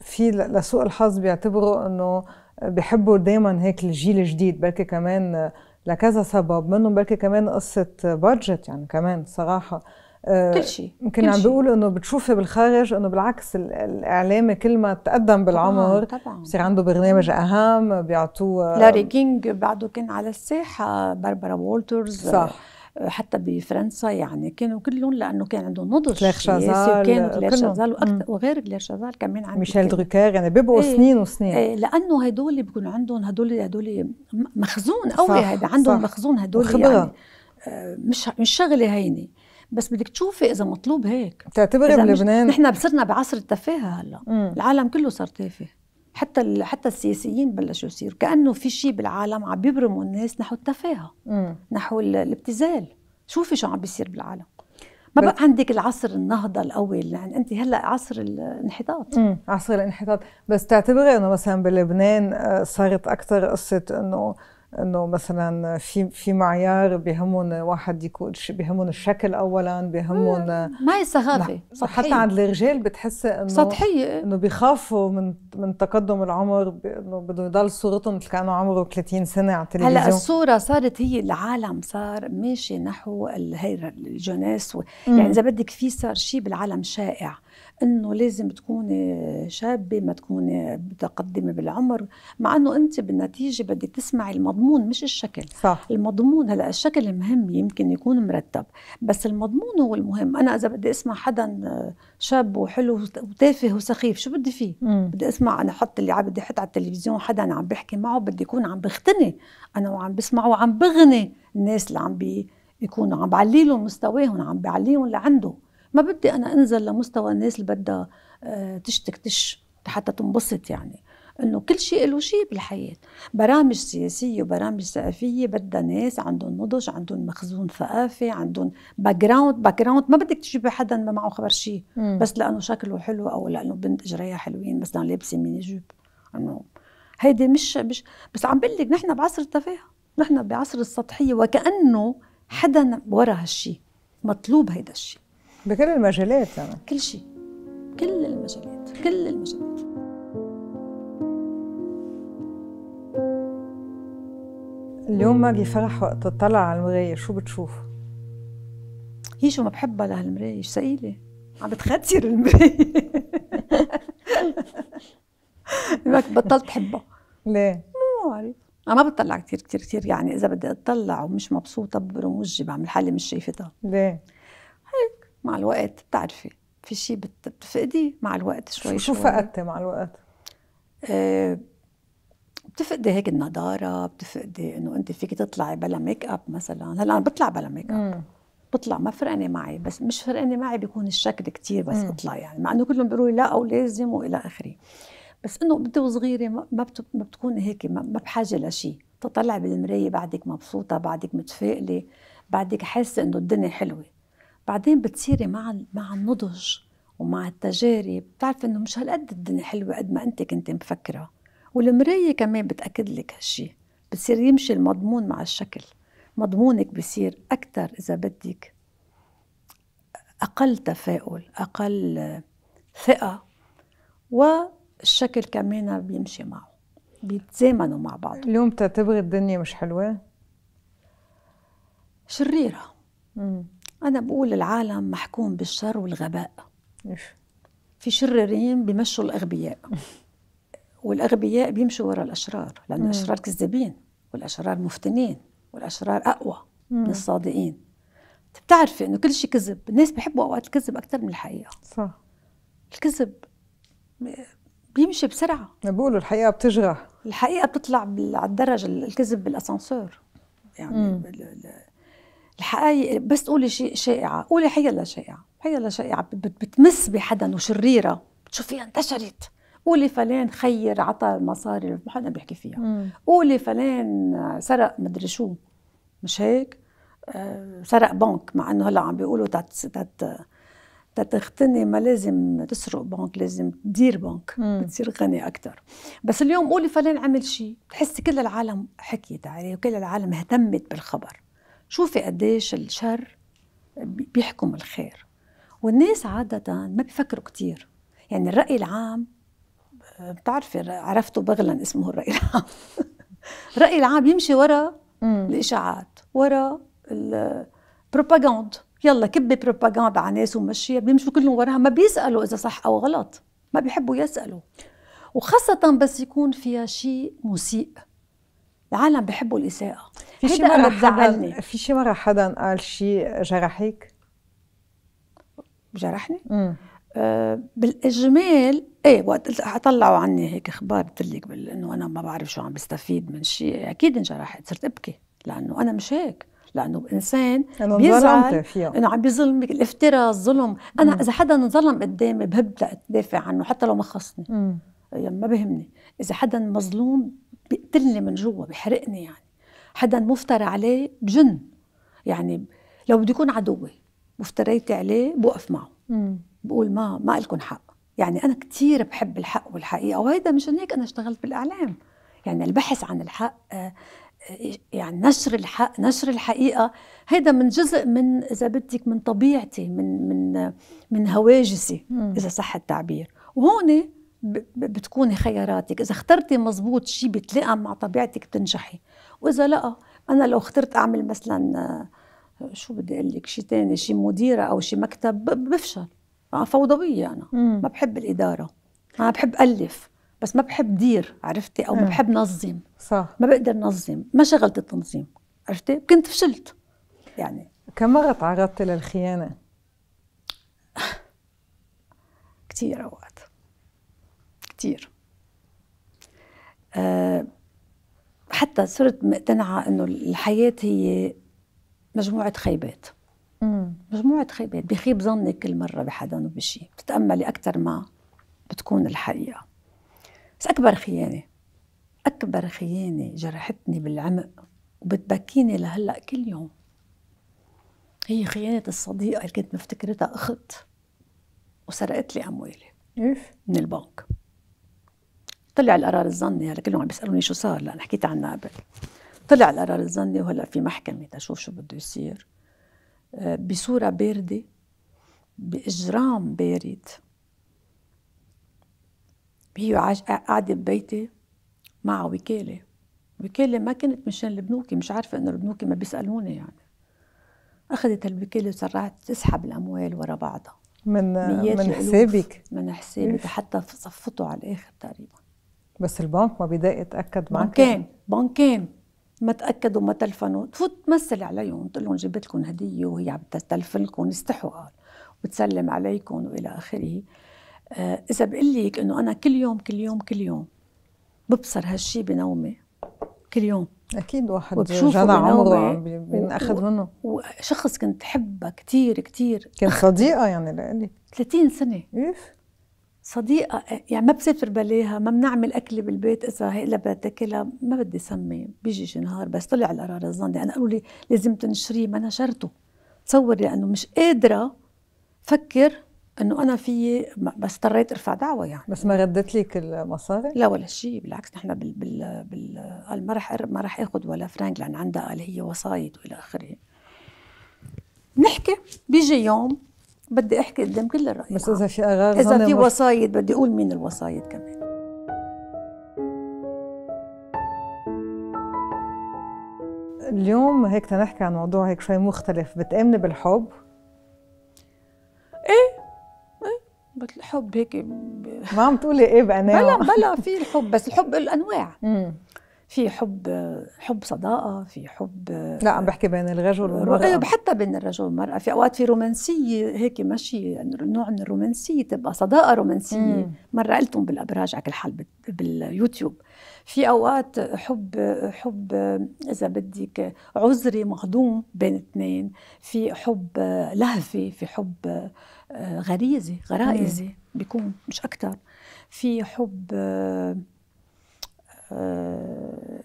في لسوء الحظ بيعتبروا انه بيحبوا دايما هيك الجيل الجديد بلكي كمان لكذا سبب منهم بلكي كمان قصه بادجت يعني كمان صراحه آه، كل شيء يمكن عم بيقولوا انه بتشوفي بالخارج انه بالعكس الاعلامي كل ما تقدم بالعمر طبعا, طبعاً. بصير عنده برنامج اهم بيعطوه آه، لاري كينج بعده كان على الساحه باربرا وولترز آه، صح حتى بفرنسا يعني كانوا كلهم لانه كان عندهم نضج كلير شازال وكانوا كلير شازال وغير كلير شازال كمان عندهم ميشيل دروكير يعني بيبقوا ايه سنين وسنين ايه لانه هدول بيكون عندهم هدول هدول مخزون قوي هذا عندهم صح مخزون هدول يعني مش مش شغله هينه بس بدك تشوفي اذا مطلوب هيك بتعتبري بلبنان نحن صرنا بعصر التفاهه هلا مم. العالم كله صار تافه حتى ال... حتى السياسيين بلشوا يصيروا كانه في شيء بالعالم عم بيبرموا الناس نحو التفاهه مم. نحو الابتذال شوفي شو عم بيصير بالعالم ما بقى عندك العصر النهضه القوي يعني انت هلا عصر الانحطاط عصر الانحطاط بس تعتبري انه مثلا بلبنان آه، صارت اكثر قصه انه انه مثلا في في معيار بهمهم واحد يكون بهمهم الشكل اولا بهمهم ما هي سخافه نعم. حتى عند الرجال بتحس انه سطحيه انه بيخافوا من من تقدم العمر انه بده يضل صورتهم مثل كانه عمره 30 سنه على التلفزيون هلا الصوره صارت هي العالم صار ماشي نحو هي الجوناس يعني اذا بدك في صار شيء بالعالم شائع انه لازم تكوني آه، شابه ما تكوني آه، متقدمه بالعمر مع انه انت بالنتيجه بدك تسمعي المضمون مش الشكل صح. المضمون هلا الشكل مهم يمكن يكون مرتب بس المضمون هو المهم انا اذا بدي اسمع حدا آه، شاب وحلو وتافه وسخيف شو بدي فيه مم. بدي اسمع انا حط اللي عم بدي احط على التلفزيون حدا انا عم بحكي معه بدي يكون عم بغتني انا وعم بسمعه وعم بغني الناس اللي عم بي يكونوا عم بعلي لهم مستواهم عم بعليهم لعنده ما بدي انا انزل لمستوى الناس اللي بدها آه، تشتك تش حتى تنبسط يعني انه كل شيء له شيء بالحياه برامج سياسيه وبرامج ثقافيه بدها ناس عندهم نضج عندهم مخزون ثقافي عندهم باك جراوند باك جراوند ما بدك تجيبي حدا ما معه خبر شيء بس لانه شكله حلو او لانه بنت اجريها حلوين مثلا لابسه ميني جوب انه هيدي مش مش بس عم بقول لك نحن بعصر التفاهه نحن بعصر السطحيه وكانه حدا ورا هالشيء مطلوب هيدا الشيء بكل المجالات يعني. كل شيء كل المجالات كل المجالات اليوم ماجي فرح وقت تطلع على المراية شو بتشوف؟ هي شو ما بحبها لهالمراية سئيلة عم بتخدر المراية بطلت بحبها ليه؟ ما بعرف انا ما بطلع كثير كثير كثير يعني اذا بدي اطلع ومش مبسوطه ببرم وجهي بعمل حالي مش شايفتها ليه؟ مع الوقت بتعرفي في شيء بتفقدي مع الوقت شوي شو فقدتي مع الوقت؟ آه، بتفقدي هيك النضاره بتفقدي انه انت فيك تطلعي بلا ميك اب مثلا هلا انا بطلع بلا ميك اب بطلع ما فرقانه معي بس مش فرقانه معي بيكون الشكل كتير بس بطلع اطلع يعني مع انه كلهم بيقولوا لي لا او لازم والى اخره بس انه بدي وصغيره ما ما بتكون هيك ما بحاجه لشيء تطلع بالمرايه بعدك مبسوطه بعدك متفائله بعدك حاسه انه الدنيا حلوه بعدين بتصيري مع مع النضج ومع التجارب بتعرفي انه مش هالقد الدنيا حلوه قد ما انت كنت مفكره والمرايه كمان بتاكد لك هالشي بتصير يمشي المضمون مع الشكل مضمونك بصير اكثر اذا بدك اقل تفاؤل اقل ثقه والشكل كمان بيمشي معه بيتزامنوا مع بعض اليوم تبغي الدنيا مش حلوه شريره مم. أنا بقول العالم محكوم بالشر والغباء في شريرين بيمشوا الأغبياء والأغبياء بيمشوا وراء الأشرار لأن الأشرار كذابين والأشرار مفتنين والأشرار أقوى من الصادقين بتعرفي إنه كل شيء كذب الناس بيحبوا أوقات الكذب أكثر من الحقيقة صح الكذب بيمشي بسرعة بيقولوا الحقيقة بتجرح الحقيقة بتطلع على الدرج الكذب بالأسانسور يعني الحقائق بس تقولي شيء شائعه قولي الله شائعه الله شائعه بتمس بحدا وشريره بتشوفيها انتشرت قولي فلان خير عطى مصاري ما حدا بيحكي فيها مم. قولي فلان سرق مدري شو مش هيك آه سرق بنك مع انه هلا عم بيقولوا تات تت تتغتني ما لازم تسرق بنك لازم تدير بنك بتصير غني اكثر بس اليوم قولي فلان عمل شيء بتحسي كل العالم حكيت عليه وكل العالم اهتمت بالخبر شوفي قديش الشر بيحكم الخير والناس عادة ما بيفكروا كتير يعني الرأي العام آه، بتعرفي عرفته بغلا اسمه الرأي العام الرأي العام يمشي ورا الإشاعات ورا البروباغاند يلا كبي بروباغاند على ناس ومشيها بيمشوا كلهم وراها ما بيسالوا اذا صح او غلط ما بيحبوا يسالوا وخاصة بس يكون فيها شيء مسيء العالم بحبوا الإساءة في شي مرة حدا في شي مرة حدا قال شي جرحك؟ جرحني؟ امم آه بالاجمال ايه وقت طلعوا عني هيك اخبار قلت لك انه انا ما بعرف شو عم بستفيد من شيء اكيد انجرحت صرت ابكي لانه انا مش هيك لانه انسان بيزعل انه عم بيظلمك الافتراء الظلم انا اذا حدا انظلم قدامي بهب ادافع عنه حتى لو ما خصني يعني ما بهمني اذا حدا مظلوم بيقتلني من جوا بيحرقني يعني حدا مفترى عليه بجن يعني لو بده يكون عدوي وافتريتي عليه بوقف معه مم. بقول ما ما لكم حق يعني انا كثير بحب الحق والحقيقه وهيدا مشان هيك انا اشتغلت بالاعلام يعني البحث عن الحق آه، آه، يعني نشر الحق نشر الحقيقه هيدا من جزء من اذا بدك من طبيعتي من من آه، من هواجسي اذا صح التعبير وهون بتكوني خياراتك إذا اخترتي مزبوط شيء بتلائم مع طبيعتك بتنجحي وإذا لا أنا لو اخترت أعمل مثلا آه، شو بدي أقول لك شيء ثاني شيء مديرة أو شيء مكتب بفشل آه، فوضوية أنا مم. ما بحب الإدارة أنا بحب ألف بس ما بحب دير عرفتي أو مم. ما بحب نظم صح ما بقدر نظم ما شغلت التنظيم عرفتي كنت فشلت يعني كم مرة تعرضت للخيانة؟ كثير أوقات كتير آه، حتى صرت مقتنعة أنه الحياة هي مجموعة خيبات مجموعة خيبات بخيب ظنك كل مرة بحدا وبشي بتتأملي أكثر ما بتكون الحقيقة بس أكبر خيانة أكبر خيانة جرحتني بالعمق وبتبكيني لهلأ كل يوم هي خيانة الصديقة اللي كنت مفتكرتها أخت وسرقت لي أموالي من البنك طلع القرار الظني هلا كلهم عم بيسالوني شو صار لان حكيت عنها قبل طلع القرار الظني وهلا في محكمه تشوف شو بده يصير آه، بصوره بارده باجرام بارد هي قاعده ببيتي مع وكاله وكاله ما كانت مشان البنوكي مش عارفه انه البنوكي ما بيسالوني يعني اخذت هالوكاله وسرعت تسحب الاموال ورا بعضها من من حسابك من حسابي حتى صفته على الاخر تقريبا بس البنك ما بيضايق يتاكد معك بنكين يعني؟ بنكين ما تاكدوا ما تلفنوا تفوت تمثل عليهم تقول لهم جبت لكم هديه وهي عم تلفن لكم استحوا قال وتسلم عليكم والى اخره آه اذا بقول لك انه انا كل يوم كل يوم كل يوم ببصر هالشي بنومي كل يوم اكيد واحد جدع عمره بينأخذ منه وشخص كنت حبه كثير كثير كان صديقه يعني لإلي 30 سنه إيه؟ صديقة يعني ما بسافر بلاها ما بنعمل أكل بالبيت إذا هي بدها بتاكلها ما بدي سمي بيجي شي نهار بس طلع القرار الظني يعني أنا قالوا لي لازم تنشريه ما نشرته تصور لأنه مش قادرة فكر انه انا في بس اضطريت ارفع دعوه يعني بس ما ردت لك المصاري؟ لا ولا شيء بالعكس نحن بال بال بال قال ما راح ما راح اخذ ولا فرانك لان عندها قال هي وصايد والى اخره نحكي بيجي يوم بدي احكي قدام كل الرأي بس اذا في اغاني اذا في وصايد بدي اقول مين الوصايد كمان اليوم هيك تنحكي عن موضوع هيك شوي مختلف بتآمني بالحب؟ ايه ايه الحب هيك ب... ما عم تقولي ايه بأنواع بلا بلا في الحب بس الحب الأنواع في حب حب صداقه في حب لا عم بحكي بين الرجل آه، والمراه إيه، حتى بين الرجل والمراه في اوقات في رومانسيه هيك ماشي يعني نوع من الرومانسيه تبقى صداقه رومانسيه مم. مره قلتهم بالابراج على كل حال باليوتيوب في اوقات حب حب اذا بدك عذري مهضوم بين اثنين في حب آه، لهفي في حب آه، غريزي غرائزي بيكون مش اكثر في حب آه،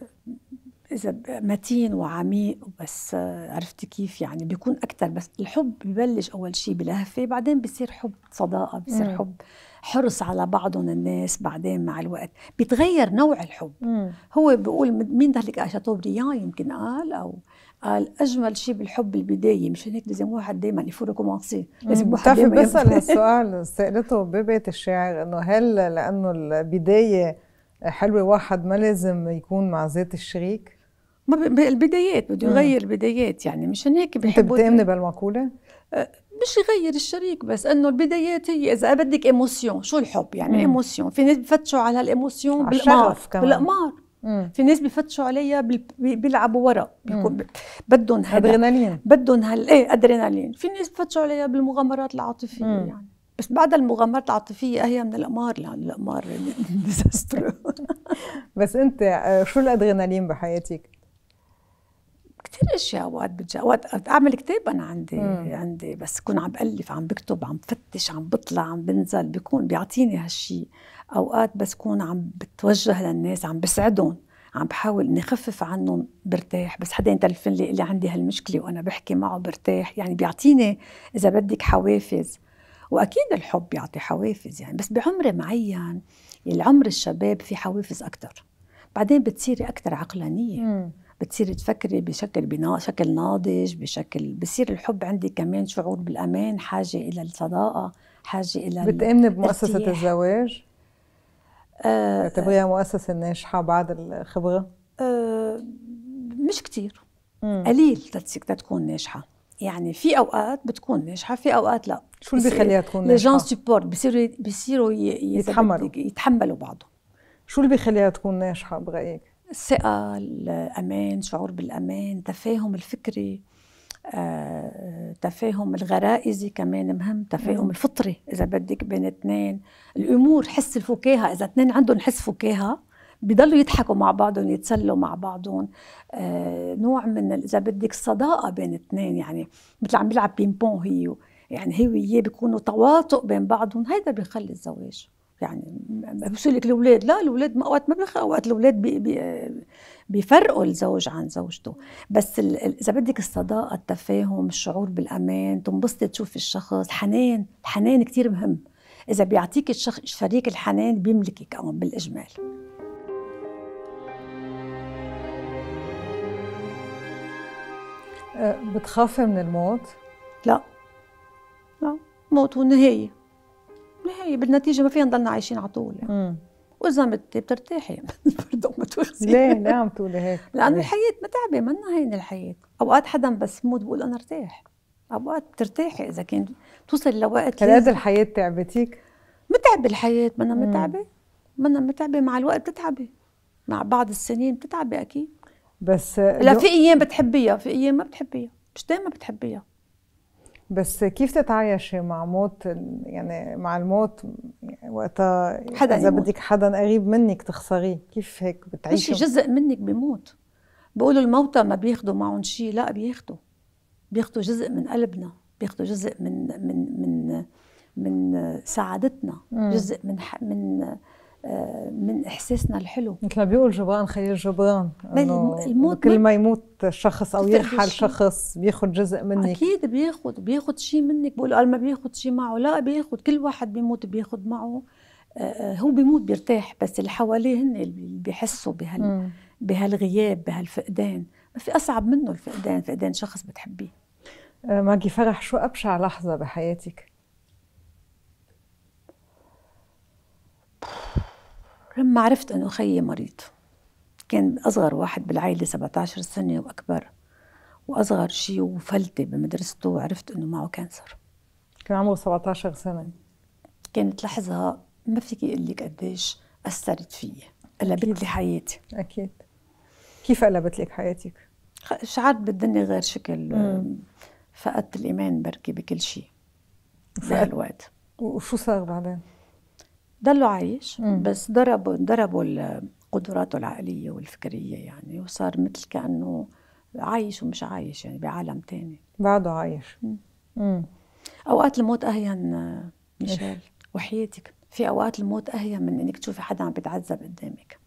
اذا متين وعميق بس آه، عرفتي كيف يعني بيكون اكثر بس الحب ببلش اول شيء بلهفه بعدين بصير حب صداقه بصير حب حرص على بعضهم الناس بعدين مع الوقت بيتغير نوع الحب مم. هو بيقول مين ذلك بريان يمكن قال او قال اجمل شيء بالحب البدايه مشان هيك لازم واحد دائما يفور كومونسي لازم واحد دائما بسال السؤال سالته ببيت الشاعر انه هل لانه البدايه حلوه واحد ما لازم يكون مع ذات الشريك ما البدايات بده يغير البدايات يعني مشان هيك بحبوا انت بتامني بالمقوله؟ أه، مش يغير الشريك بس انه البدايات هي اذا بدك ايموسيون شو الحب يعني ايموسيون في ناس بفتشوا على بالشغف بالقمار بالقمار في ناس بفتشوا عليها بيلعبوا ورق بيكون بدهم هذا ادرينالين بدهم هال ايه ادرينالين في ناس بفتشوا عليها بالمغامرات العاطفيه مم. يعني بس بعد المغامرات العاطفية هي من الأمار لأن يعني الأمار بس أنت آه، شو الأدرينالين بحياتك؟ كثير اشياء اوقات بتجي اوقات اعمل كتاب انا عندي مم. عندي بس كون عم بالف عم بكتب عم بفتش عم بطلع عم بنزل بيكون بيعطيني هالشيء اوقات بس كون عم بتوجه للناس عم بسعدهم عم بحاول اني خفف عنهم برتاح بس حدا يتلفن لي اللي عندي هالمشكله وانا بحكي معه برتاح يعني بيعطيني اذا بدك حوافز واكيد الحب يعطي حوافز يعني بس بعمر معين العمر الشباب في حوافز اكثر بعدين بتصيري اكثر عقلانيه مم. بتصيري تفكري بشكل بنا شكل ناضج بشكل بصير الحب عندي كمان شعور بالامان حاجه الى الصداقه حاجه الى بتامني بمؤسسه الزواج أه مؤسسه ناجحه بعد الخبره أه مش كتير مم. قليل تتكون ناجحه يعني في اوقات بتكون ناجحه في اوقات لا شو اللي بيخليها تكون ناجحه؟ لي جون سبورت بصيروا بصيروا يتحملوا يتحملوا بعضهم شو اللي بيخليها تكون ناجحه برايك؟ الثقه، الامان، شعور بالامان، تفاهم الفكري آه، تفاهم الغرائزي كمان مهم تفاهم مم. الفطري اذا بدك بين اثنين الامور حس الفكاهه اذا اثنين عندهم حس فكاهه بيضلوا يضحكوا مع بعضهم يتسلوا مع بعضهم آه نوع من اذا بدك الصداقه بين اثنين يعني مثل عم بيلعب بين بون يعني هي يعني هي وياه بيكونوا تواطؤ بين بعضهم هيدا بيخلي الزواج يعني بصير لك الاولاد لا الاولاد ما وقت ما بخ... وقت الاولاد بي... بي... آه، بيفرقوا الزوج عن زوجته بس اذا بدك الصداقه التفاهم الشعور بالامان تنبسطي تشوفي الشخص حنان الحنان كثير مهم اذا بيعطيك الشخص شريك الحنان بيملكك كمان بالاجمال أه، بتخافي من الموت؟ لا لا موت والنهاية نهاية بالنتيجة ما فينا نضلنا عايشين على طول يعني. واذا متي بترتاحي برضه ما تاخذي ليه ليه عم تقولي هيك؟ لانه الحياه متعبه منا هين الحياه، اوقات حدا بس موت بقول انا ارتاح اوقات بترتاحي اذا كان توصل لوقت هل الحياه تعبتيك؟ متعبة الحياه منا متعبه منا متعبه مع الوقت بتتعبي مع بعض السنين بتتعبي اكيد بس لا في ايام بتحبيها في ايام ما بتحبيها مش دائما بتحبيها بس كيف تتعايشي مع موت يعني مع الموت يعني وقتها حدا اذا بدك حدا قريب منك تخسريه كيف هيك بتعيشي مش جزء منك بيموت بيقولوا الموتى ما بياخذوا معهم شيء لا بياخذوا بياخذوا جزء من قلبنا بياخذوا جزء من من من من سعادتنا م. جزء من من من احساسنا الحلو مثل ما بيقول جبران خليل جبران الموت كل ما يموت شخص او يرحل شخص بياخذ جزء منك اكيد بياخذ بياخذ شيء منك بقول قال ما بياخذ شيء معه لا بياخذ كل واحد بيموت بياخذ معه آه، آه، هو بيموت بيرتاح بس اللي حواليه هن اللي بيحسوا بهال بهالغياب بهالفقدان ما في اصعب منه الفقدان فقدان شخص بتحبيه آه، ماجي فرح شو ابشع لحظه بحياتك لما عرفت أنه خيي مريض كان أصغر واحد بالعائلة 17 سنة وأكبر وأصغر شيء وفلتة بمدرسته وعرفت أنه معه كانسر كان عمره 17 سنة كانت لحظة ما فيك أقول لك قديش أثرت فيي قلبت لي حياتي أكيد كيف قلبت لك حياتك؟ شعرت بالدنيا غير شكل آه، فقدت الإيمان بركي بكل شيء بهالوقت وشو صار بعدين؟ ضلوا عايش مم. بس ضربوا ضربوا قدراته العقليه والفكريه يعني وصار مثل كانه عايش ومش عايش يعني بعالم تاني بعده عايش مم. اوقات الموت اهين ميشيل وحياتك في اوقات الموت اهين من انك تشوفي حدا عم بيتعذب قدامك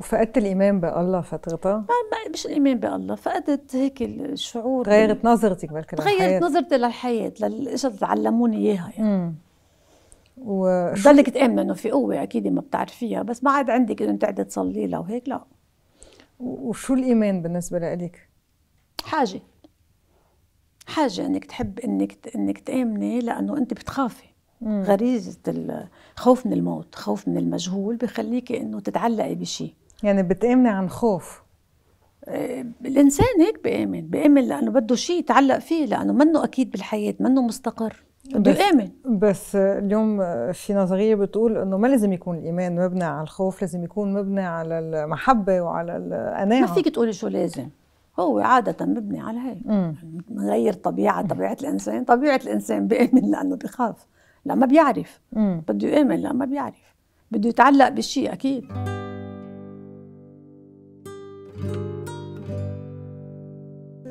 وفقدت الايمان بالله فترتها؟ آه، مش الايمان بالله، فقدت هيك الشعور غيرت نظرتك بالكلام تغيرت نظرتي للحياه للاشياء اللي علموني اياها يعني مم. وضلك تامن انه في قوه اكيد ما بتعرفيها بس ما عاد عندك انه تقعدي تصلي لها وهيك لا وشو الايمان بالنسبه لك حاجه حاجه انك تحب انك انك تامني لانه انت بتخافي مم. غريزه الخوف من الموت خوف من المجهول بخليك انه تتعلقي بشيء يعني بتامني عن خوف آه، الانسان هيك بامن بامن لانه بده شيء يتعلق فيه لانه منه اكيد بالحياه منه مستقر بده يآمن بس اليوم في نظريه بتقول انه ما لازم يكون الايمان مبني على الخوف لازم يكون مبني على المحبه وعلى القناعه ما فيك تقولي شو لازم هو عادة مبني على هيك غير طبيعة طبيعة الإنسان طبيعة الإنسان بيأمن لأنه بخاف لا ما بيعرف بده يؤمن لا ما بيعرف بده يتعلق بالشيء أكيد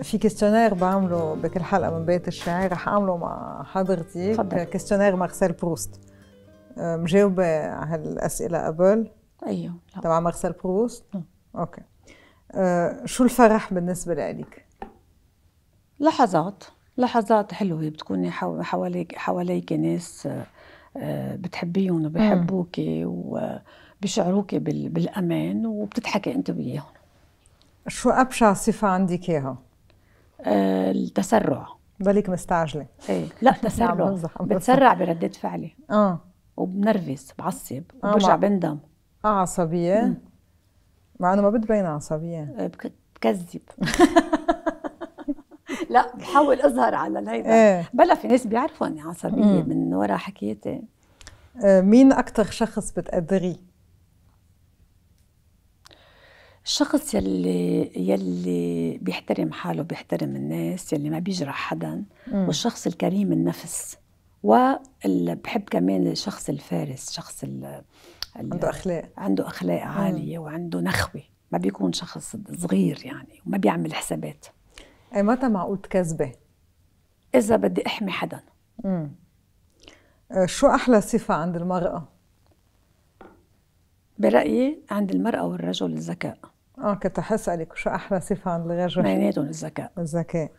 في كيستيونير بعمله بكل حلقه من بيت الشعر رح اعمله مع حضرتك كيستيونير مارسيل بروست مجاوبه على هالاسئله قبل ايوه تبع مارسيل بروست م. اوكي أه، شو الفرح بالنسبه لك لحظات لحظات حلوه بتكوني حواليك حواليك ناس أه، بتحبيهم وبيحبوك وبيشعروك بالامان وبتضحكي انت وياهم شو ابشع صفه عندك اياها آه، التسرع بليك مستعجله ايه لا نعم، تسرع بتسرع بردات فعلي اه وبنرفز بعصب وبرجع آه. بندم اه عصبيه مع انه ما بتبين عصبيه آه، بكذب لا بحاول اظهر على الهيدا ايه. بلا في ناس بيعرفوا اني عصبيه مم. من ورا حكيتي آه، مين اكثر شخص بتقدريه الشخص يلي يلي بيحترم حاله بيحترم الناس يلي ما بيجرح حدا مم. والشخص الكريم النفس واللي بحب كمان الشخص الفارس شخص ال عنده اخلاق عنده اخلاق عاليه مم. وعنده نخوه ما بيكون شخص صغير يعني وما بيعمل حسابات اي متى معقول تكذبي؟ اذا بدي احمي حدا مم. آه، شو احلى صفه عند المراه برايي عند المراه والرجل الذكاء اه كنت حسألك شو أحلى صفة عند الغجر؟ بيناتهم الذكاء الذكاء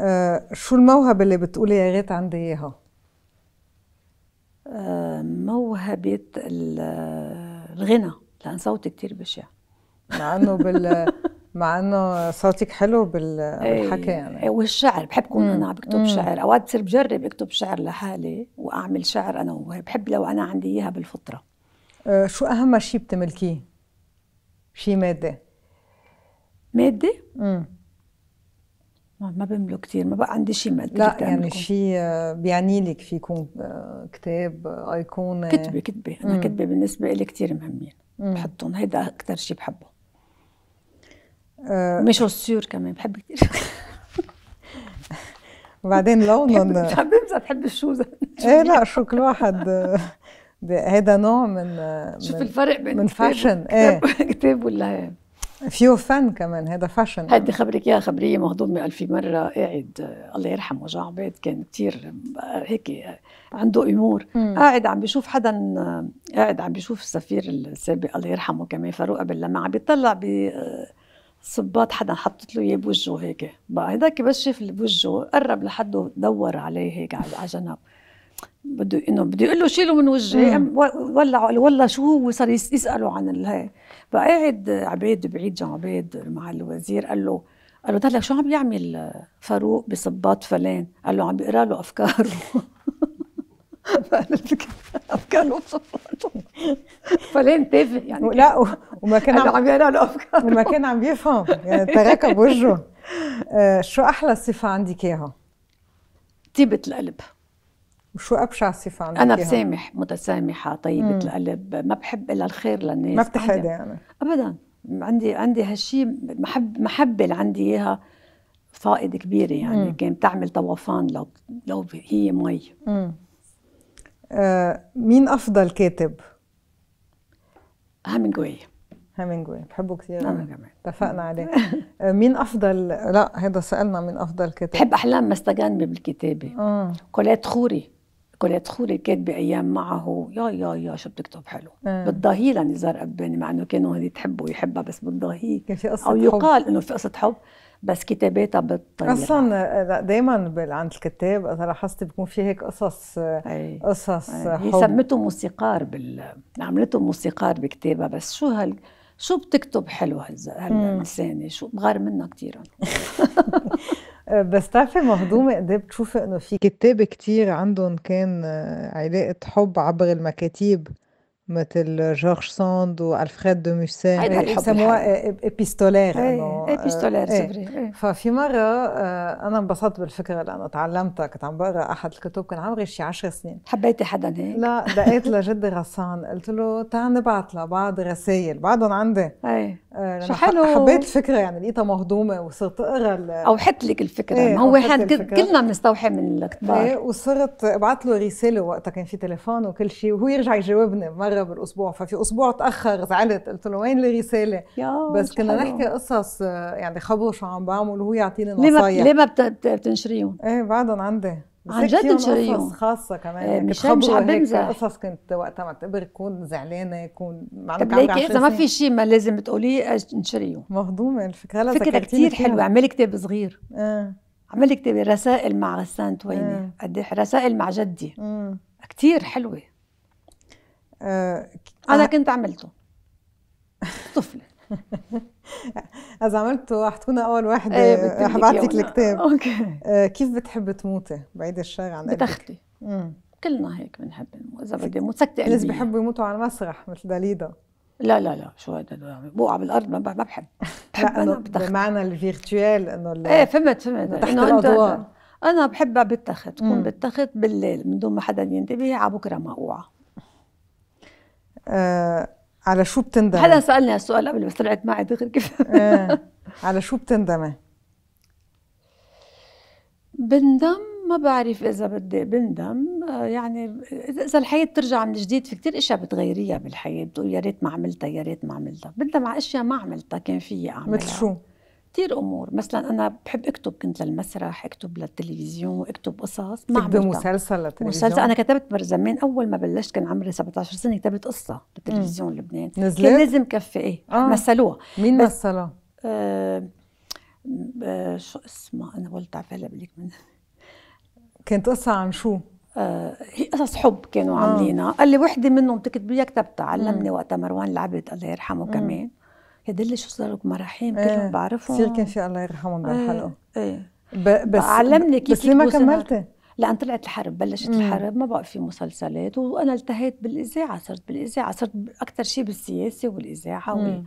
آه شو الموهبة اللي بتقولي يا ريت عندي إياها؟ آه، موهبة الغنى لأن صوتي كتير بشع مع إنه بال مع انه صوتك حلو إيه، بالحكي يعني إيه، والشعر بحب كون انا عم بكتب شعر اوقات بصير بجرب اكتب شعر لحالي واعمل شعر انا وهي بحب لو انا عندي اياها بالفطره آه، شو اهم شيء بتملكيه؟ شي ماده ماده امم ما بملك كثير ما بقى عندي شي ماده لا يعني شي آه، بيعني لك في يكون آه، كتاب آه، ايقونه كتبه كتبه انا كتبه بالنسبه لي كثير مهمين بحطهم هيدا اكثر شي بحبه أه مش السيور كمان بحب كثير وبعدين لونهم بحب تحب الشوزه ايه لا شو كل واحد هذا نوع من شوف من الفرق بين من فاشن ايه كتاب ولا فيو إيه؟ فن كمان هذا فاشن هدي خبرك يا خبريه مهضومة ألف مرة قاعد آه، الله يرحمه جا عباد كان كتير آه، هيك آه، عنده امور مم. قاعد عم بيشوف حدا قاعد عم بيشوف السفير السابق الله يرحمه كمان فاروق قبل لما عم بيطلع ب صباط حدا حطت له اياه بوجهه هيك بقى هداك بس شاف اللي بوجهه قرب لحده دور عليه هيك على جنب بده انه بده يقول له شيله من وجهي ولعوا قالوا والله شو هو صار يسالوا عن الهي فقعد عبيد بعيد جنب عبيد مع الوزير قال له قال له تعال شو عم يعمل فاروق بصباط فلان قال له عم بيقرا له افكاره افكاره فلان تافه يعني لا وما كان عم يقرا له افكاره وما كان عم بيفهم يعني تركب وجهه آه، شو احلى صفه عندك اياها؟ طيبه القلب وشو ابشع صفه عندك انا بسامح متسامحه طيبه مم. القلب ما بحب الا الخير للناس ما بتحرقي يعني ابدا عندي عندي هالشيء محب محبه اللي عندي اياها فائض كبيره يعني مم. كانت تعمل طوفان لو لو هي مي آه مين افضل كاتب؟ هامينجوي هامينجوي بحبه كثير انا كمان اتفقنا عليه آه، مين افضل لا هذا سالنا مين افضل كاتب بحب احلام مستجانبه بالكتابه آه. كولات خوري نيكولات خوري كانت بايام معه يا يا يا شو بتكتب حلو آه. بتضاهيه لنزار قباني مع انه كانوا هذي تحبه ويحبها بس بتضاهيه او يقال انه في قصه حب بس كتاباتها بتطير اصلا آه، دايما عند الكتاب اذا لاحظت بيكون في هيك قصص آه، أي. قصص أي. آه، حب هي سمته موسيقار بال عملته موسيقار بكتابها بس شو هال شو بتكتب حلو هالانسانه شو بغار منها كثير بس تعرفي مهضومة قد ايه بتشوفي انه في كتاب كتير عندهم كان آه، علاقة حب عبر المكاتيب مثل جورج ساند والفريد دو ميسان هيدا الحب يسموها ابيستولير إيه، انه آه، ابيستولير سفري إيه. إيه. ففي مرة آه، انا انبسطت بالفكرة لانه تعلمتها كنت عم بقرا احد الكتب كان عمري شي 10 سنين حبيتي حدا هيك؟ لا دقيت لجدي غسان قلت له تعال نبعت لبعض رسائل بعدهم عندي أي. آه، شو حلو حبيت الفكره يعني لقيتها مهضومه وصرت اقرا او حط لك الفكره ايه ما هو هاد كلنا بنستوحي من الكتاب ايه وصرت ابعث له رساله وقتها كان في تليفون وكل شيء وهو يرجع يجاوبني مره بالاسبوع ففي اسبوع تاخر زعلت قلت له وين الرساله بس كنا حلو. نحكي قصص آه، يعني خبره شو عم بعمل وهو يعطيني نصايح ليه ما ليه ما بتنشريهم؟ ايه بعدهم عندي عن جد انشريهم خاصه كمان آه، يعني مش مش عم بمزح قصص كنت وقتها ما تقبر تكون زعلانه يكون معناتها طب ليكي اذا ما في شيء ما لازم تقوليه انشريه آه، مهضومه الفكره هلا فكره كثير حلوه اعملي كتاب صغير اه اعملي كتاب رسائل مع غسان تويني آه. قد آه. رسائل مع جدي آه. كثير حلوه آه. انا كنت عملته طفله اذا عملت حطونا اول واحده ايه حبعتك الكتاب اوكي آه، كيف بتحبي تموتي بعيد الشر عن قلبك؟ بتختي كلنا هيك بنحب اذا بدي اموت سكتة قلبي الناس بيحبوا يموتوا على المسرح مثل داليدا لا لا لا شو هذا بوقع بالارض ما بحب بحب انا بتخت بمعنى الفيرتوال انه ايه فهمت فهمت تحت الاضواء انا بحبها بالتخت تكون بالتخت بالليل من دون ما حدا ينتبه على بكره ما اوعى آه على شو بتندمي؟ حدا سألني هالسؤال قبل بس طلعت معي دغري كيف آه. على شو بتندمي؟ بندم ما بعرف إذا بدي بندم يعني إذا الحياة بترجع من جديد في كتير أشياء بتغيريها بالحياة بتقول يا ريت ما عملتها يا ريت ما عملتها بندم على أشياء ما عملتها كان فيي أعملها مثل شو؟ كثير امور مثلا انا بحب اكتب كنت للمسرح اكتب للتلفزيون اكتب قصص ما عملتها مسلسل للتلفزيون مسلسل انا كتبت برزمان اول ما بلشت كان عمري 17 سنه كتبت قصه للتلفزيون لبنان نزلت؟ كان لازم كفي ايه آه. مثلوها مين مثلها؟ آه آه شو اسمها انا قلت على بالي بليك من كانت قصة عن شو؟ آه هي قصص حب كانوا آه. عاملينها قال لي وحده منهم بتكتبيها كتبتها علمني وقتها مروان العبد الله يرحمه مم. كمان هدول شو صار لكم مراحيم كلهم إيه، بعرفهم كثير كان في الله يرحمهم بهالحلقه ايه, إيه. بس علمني كيف بس ليه ما كملتي؟ لان طلعت الحرب بلشت مم. الحرب ما بقى في مسلسلات وانا التهيت بالاذاعه صرت بالاذاعه صرت اكثر شيء بالسياسه والاذاعه وال...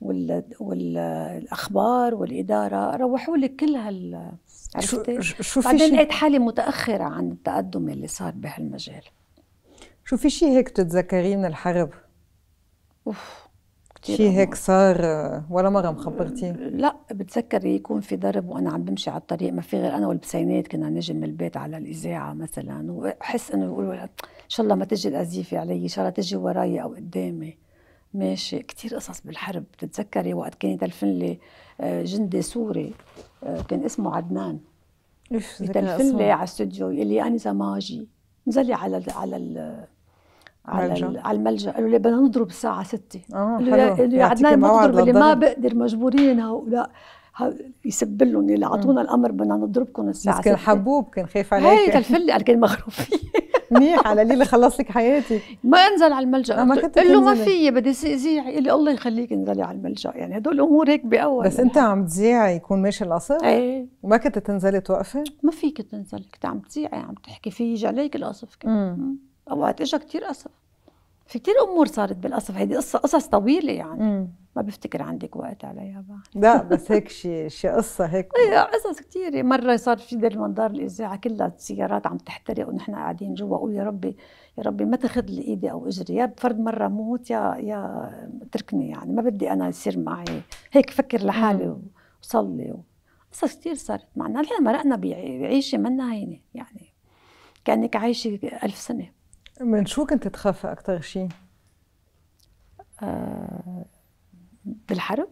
وال... والاخبار والاداره روحوا لي كل هال عرفتي؟ شو, شو بعدين لقيت حالي متاخره عن التقدم اللي صار بهالمجال شو في شيء هيك بتتذكريه من الحرب؟ اوف كتير شي هيك صار ولا مره مخبرتي؟ لا بتذكر يكون في ضرب وانا عم بمشي على الطريق ما في غير انا والبسينات كنا نجي من البيت على الاذاعه مثلا واحس انه يقولوا ان شاء الله ما تجي القذيفه علي ان شاء الله تجي وراي او قدامي ماشي كتير قصص بالحرب بتتذكري وقت كان يتلفن لي آه، جندي سوري آه، كان اسمه عدنان يتلفن لي على الاستوديو يقول لي انا زماجي انزلي على الـ على ال على على الملجا قالوا لي بدنا نضرب الساعه 6 اه حلو يا عدنان بنضرب اللي ما بقدر مجبورين هؤلاء يسب لهم اللي اعطونا الامر بدنا نضربكم الساعه بس كان حبوب كان خايف عليك هيك الفله قال كان مخروفي منيح على اللي خلص لك حياتي ما انزل على الملجا ما كنت قلت له ما في بدي ازيع قال لي الله يخليك انزلي على الملجا يعني هدول الامور هيك باول بس يعني. انت عم تزيعي يكون ماشي القصف؟ ايه وما كنت تنزلي توقفي؟ ما فيك تنزلي كنت عم تزيعي عم تحكي في يجي عليك القصف كمان اوقات اجى كثير قصف في كثير امور صارت بالقصف هيدي قصه قصص طويله يعني مم. ما بفتكر عندك وقت عليها بعد لا بس هيك شيء شيء قصه هيك ايه قصص كثيره مره صار في المنظار الاذاعه كلها السيارات عم تحترق ونحن قاعدين جوا اقول يا ربي يا ربي ما تاخذ لي ايدي او اجري يا بفرد مره موت يا يا اتركني يعني ما بدي انا يصير معي هيك فكر لحالي وصلي قصص كثير صارت معنا نحن مرقنا بعيشه منا هينه يعني كانك عايشه ألف سنه من شو كنت تخافي اكثر شيء؟ آه، بالحرب؟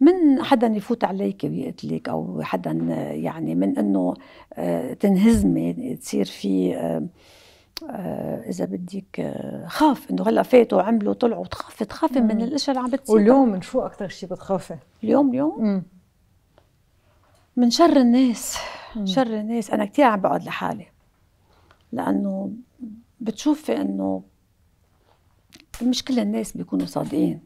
من حدا يفوت عليك ويقتلك او حدا يعني من انه آه، تنهزمي تصير في آه، اذا بدك خاف انه هلا فاتوا عملوا طلعوا تخافي تخافي من الاشياء اللي عم بتصير واليوم من شو اكثر شيء بتخافي؟ اليوم اليوم؟ مم. من شر الناس مم. شر الناس انا كثير عم بقعد لحالي لانه بتشوفي انه المشكله الناس بيكونوا صادقين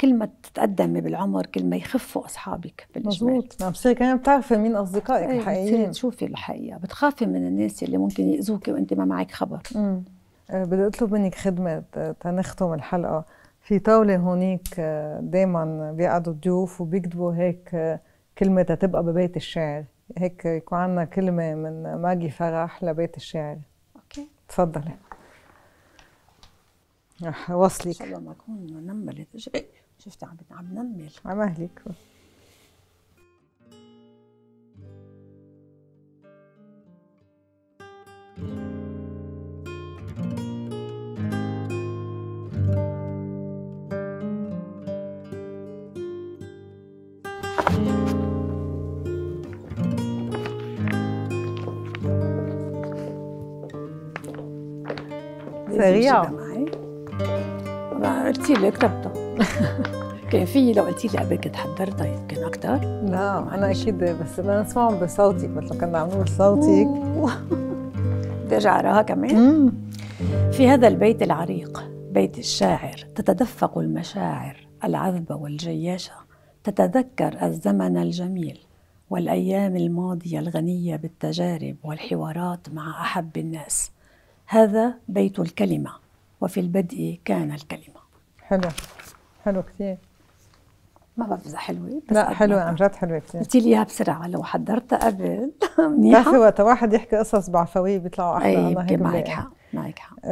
كل ما تتقدمي بالعمر كل ما يخفوا اصحابك بالجمال مزبوط ما نعم. بصير كمان بتعرفي مين اصدقائك أيه الحقيقيين تشوفي الحقيقه بتخافي من الناس اللي ممكن ياذوكي وانت ما معك خبر امم بدي اطلب منك خدمه تنختم الحلقه في طاوله هونيك آه، دائما بيقعدوا ضيوف وبيكتبوا هيك آه، كلمه تتبقى ببيت الشعر هيك يكون عندنا كلمه من ماجي فرح لبيت الشعر اوكي تفضلي رح وصلك ان شاء الله ما اكون نملت إيه، شفت عم عم نمل عم اهلك سريع قلتي لي كتبته كان في لو قلتي لي قبل كنت حضرتها يمكن اكثر لا انا اكيد بس انا نسمعهم بصوتي مثل كنا عم نقول صوتك بدي اقراها كمان في هذا البيت العريق بيت الشاعر تتدفق المشاعر العذبة والجياشة تتذكر الزمن الجميل والأيام الماضية الغنية بالتجارب والحوارات مع أحب الناس هذا بيت الكلمة وفي البدء كان الكلمة حلو حلو كثير ما بعرف اذا حلوه بس لا حلوه عن جد حلوه كثير قلتي لي اياها بسرعه لو حضرتها قبل منيحه في وقت واحد يحكي قصص بعفويه بيطلعوا احلى اي يمكن معك حق معك حق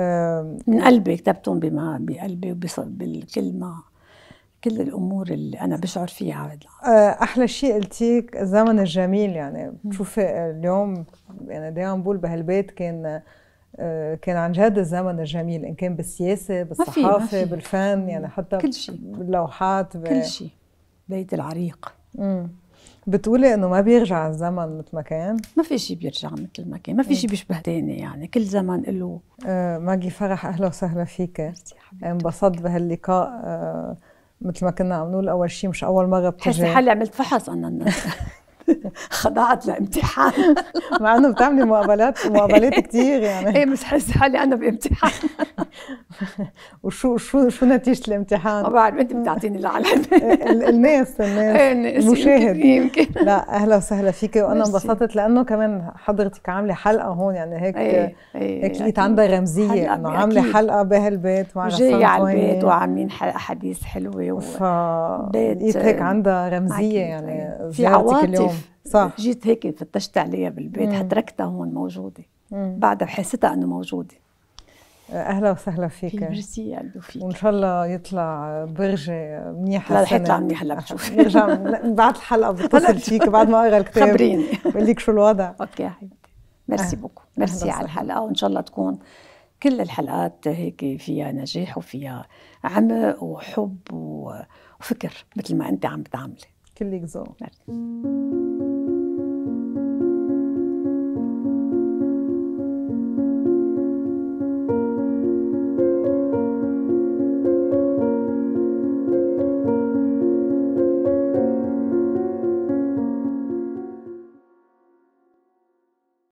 من قلبي كتبتهم بما بقلبي ما كل الامور اللي انا بشعر فيها عادل آه، احلى شيء قلتيك الزمن الجميل يعني بتشوفي اليوم يعني دائما بقول بهالبيت كان آه، كان عن جد الزمن الجميل ان كان بالسياسه بالصحافه ما في. بالفن يعني حتى كل شيء باللوحات ب... كل شيء بيت العريق امم بتقولي انه ما بيرجع الزمن مثل ما كان؟ ما في شيء بيرجع مثل ما كان، ما في شيء بيشبه تاني يعني، كل زمن له آه ماجي فرح اهلا وسهلا فيك انبسطت بهاللقاء آه مثل ما كنا عم نقول اول شيء مش اول مره بتجي حسي حالي عملت فحص انا خضعت لامتحان مع انه بتعملي مقابلات مقابلات كثير يعني ايه مش حاسه حالي انا بامتحان وشو شو شو نتيجه الامتحان؟ ما بعرف انت بتعطيني العلم الناس الناس إيه، المشاهد يمكن لا اهلا وسهلا فيكي وانا انبسطت لانه كمان حضرتك عامله حلقه هون يعني هيك إيه، إيه، هيك لقيت عندها رمزيه انه عامله حلقه بهالبيت وعلى جاي على البيت وعاملين حلقه حديث حلوه و... ف... هيك عندها رمزيه يعني في اليوم مفهوم صح جيت هيك فتشت عليها بالبيت مم. حتركتها هون موجوده مم. بعدها حسيتها انه موجوده اهلا وسهلا فيك ميرسي يا فيك وان شاء الله يطلع برجه منيحه لا رح يطلع منيح هلا بشوف نرجع بعد الحلقه بتصل فيك بعد ما اقرا الكتاب خبريني بقول لك شو الوضع اوكي يا حبيبتي ميرسي بوكو ميرسي على الحلقه وان شاء الله تكون كل الحلقات هيك فيها نجاح وفيها عمق وحب وفكر مثل ما انت عم بتعملي كلك ذوق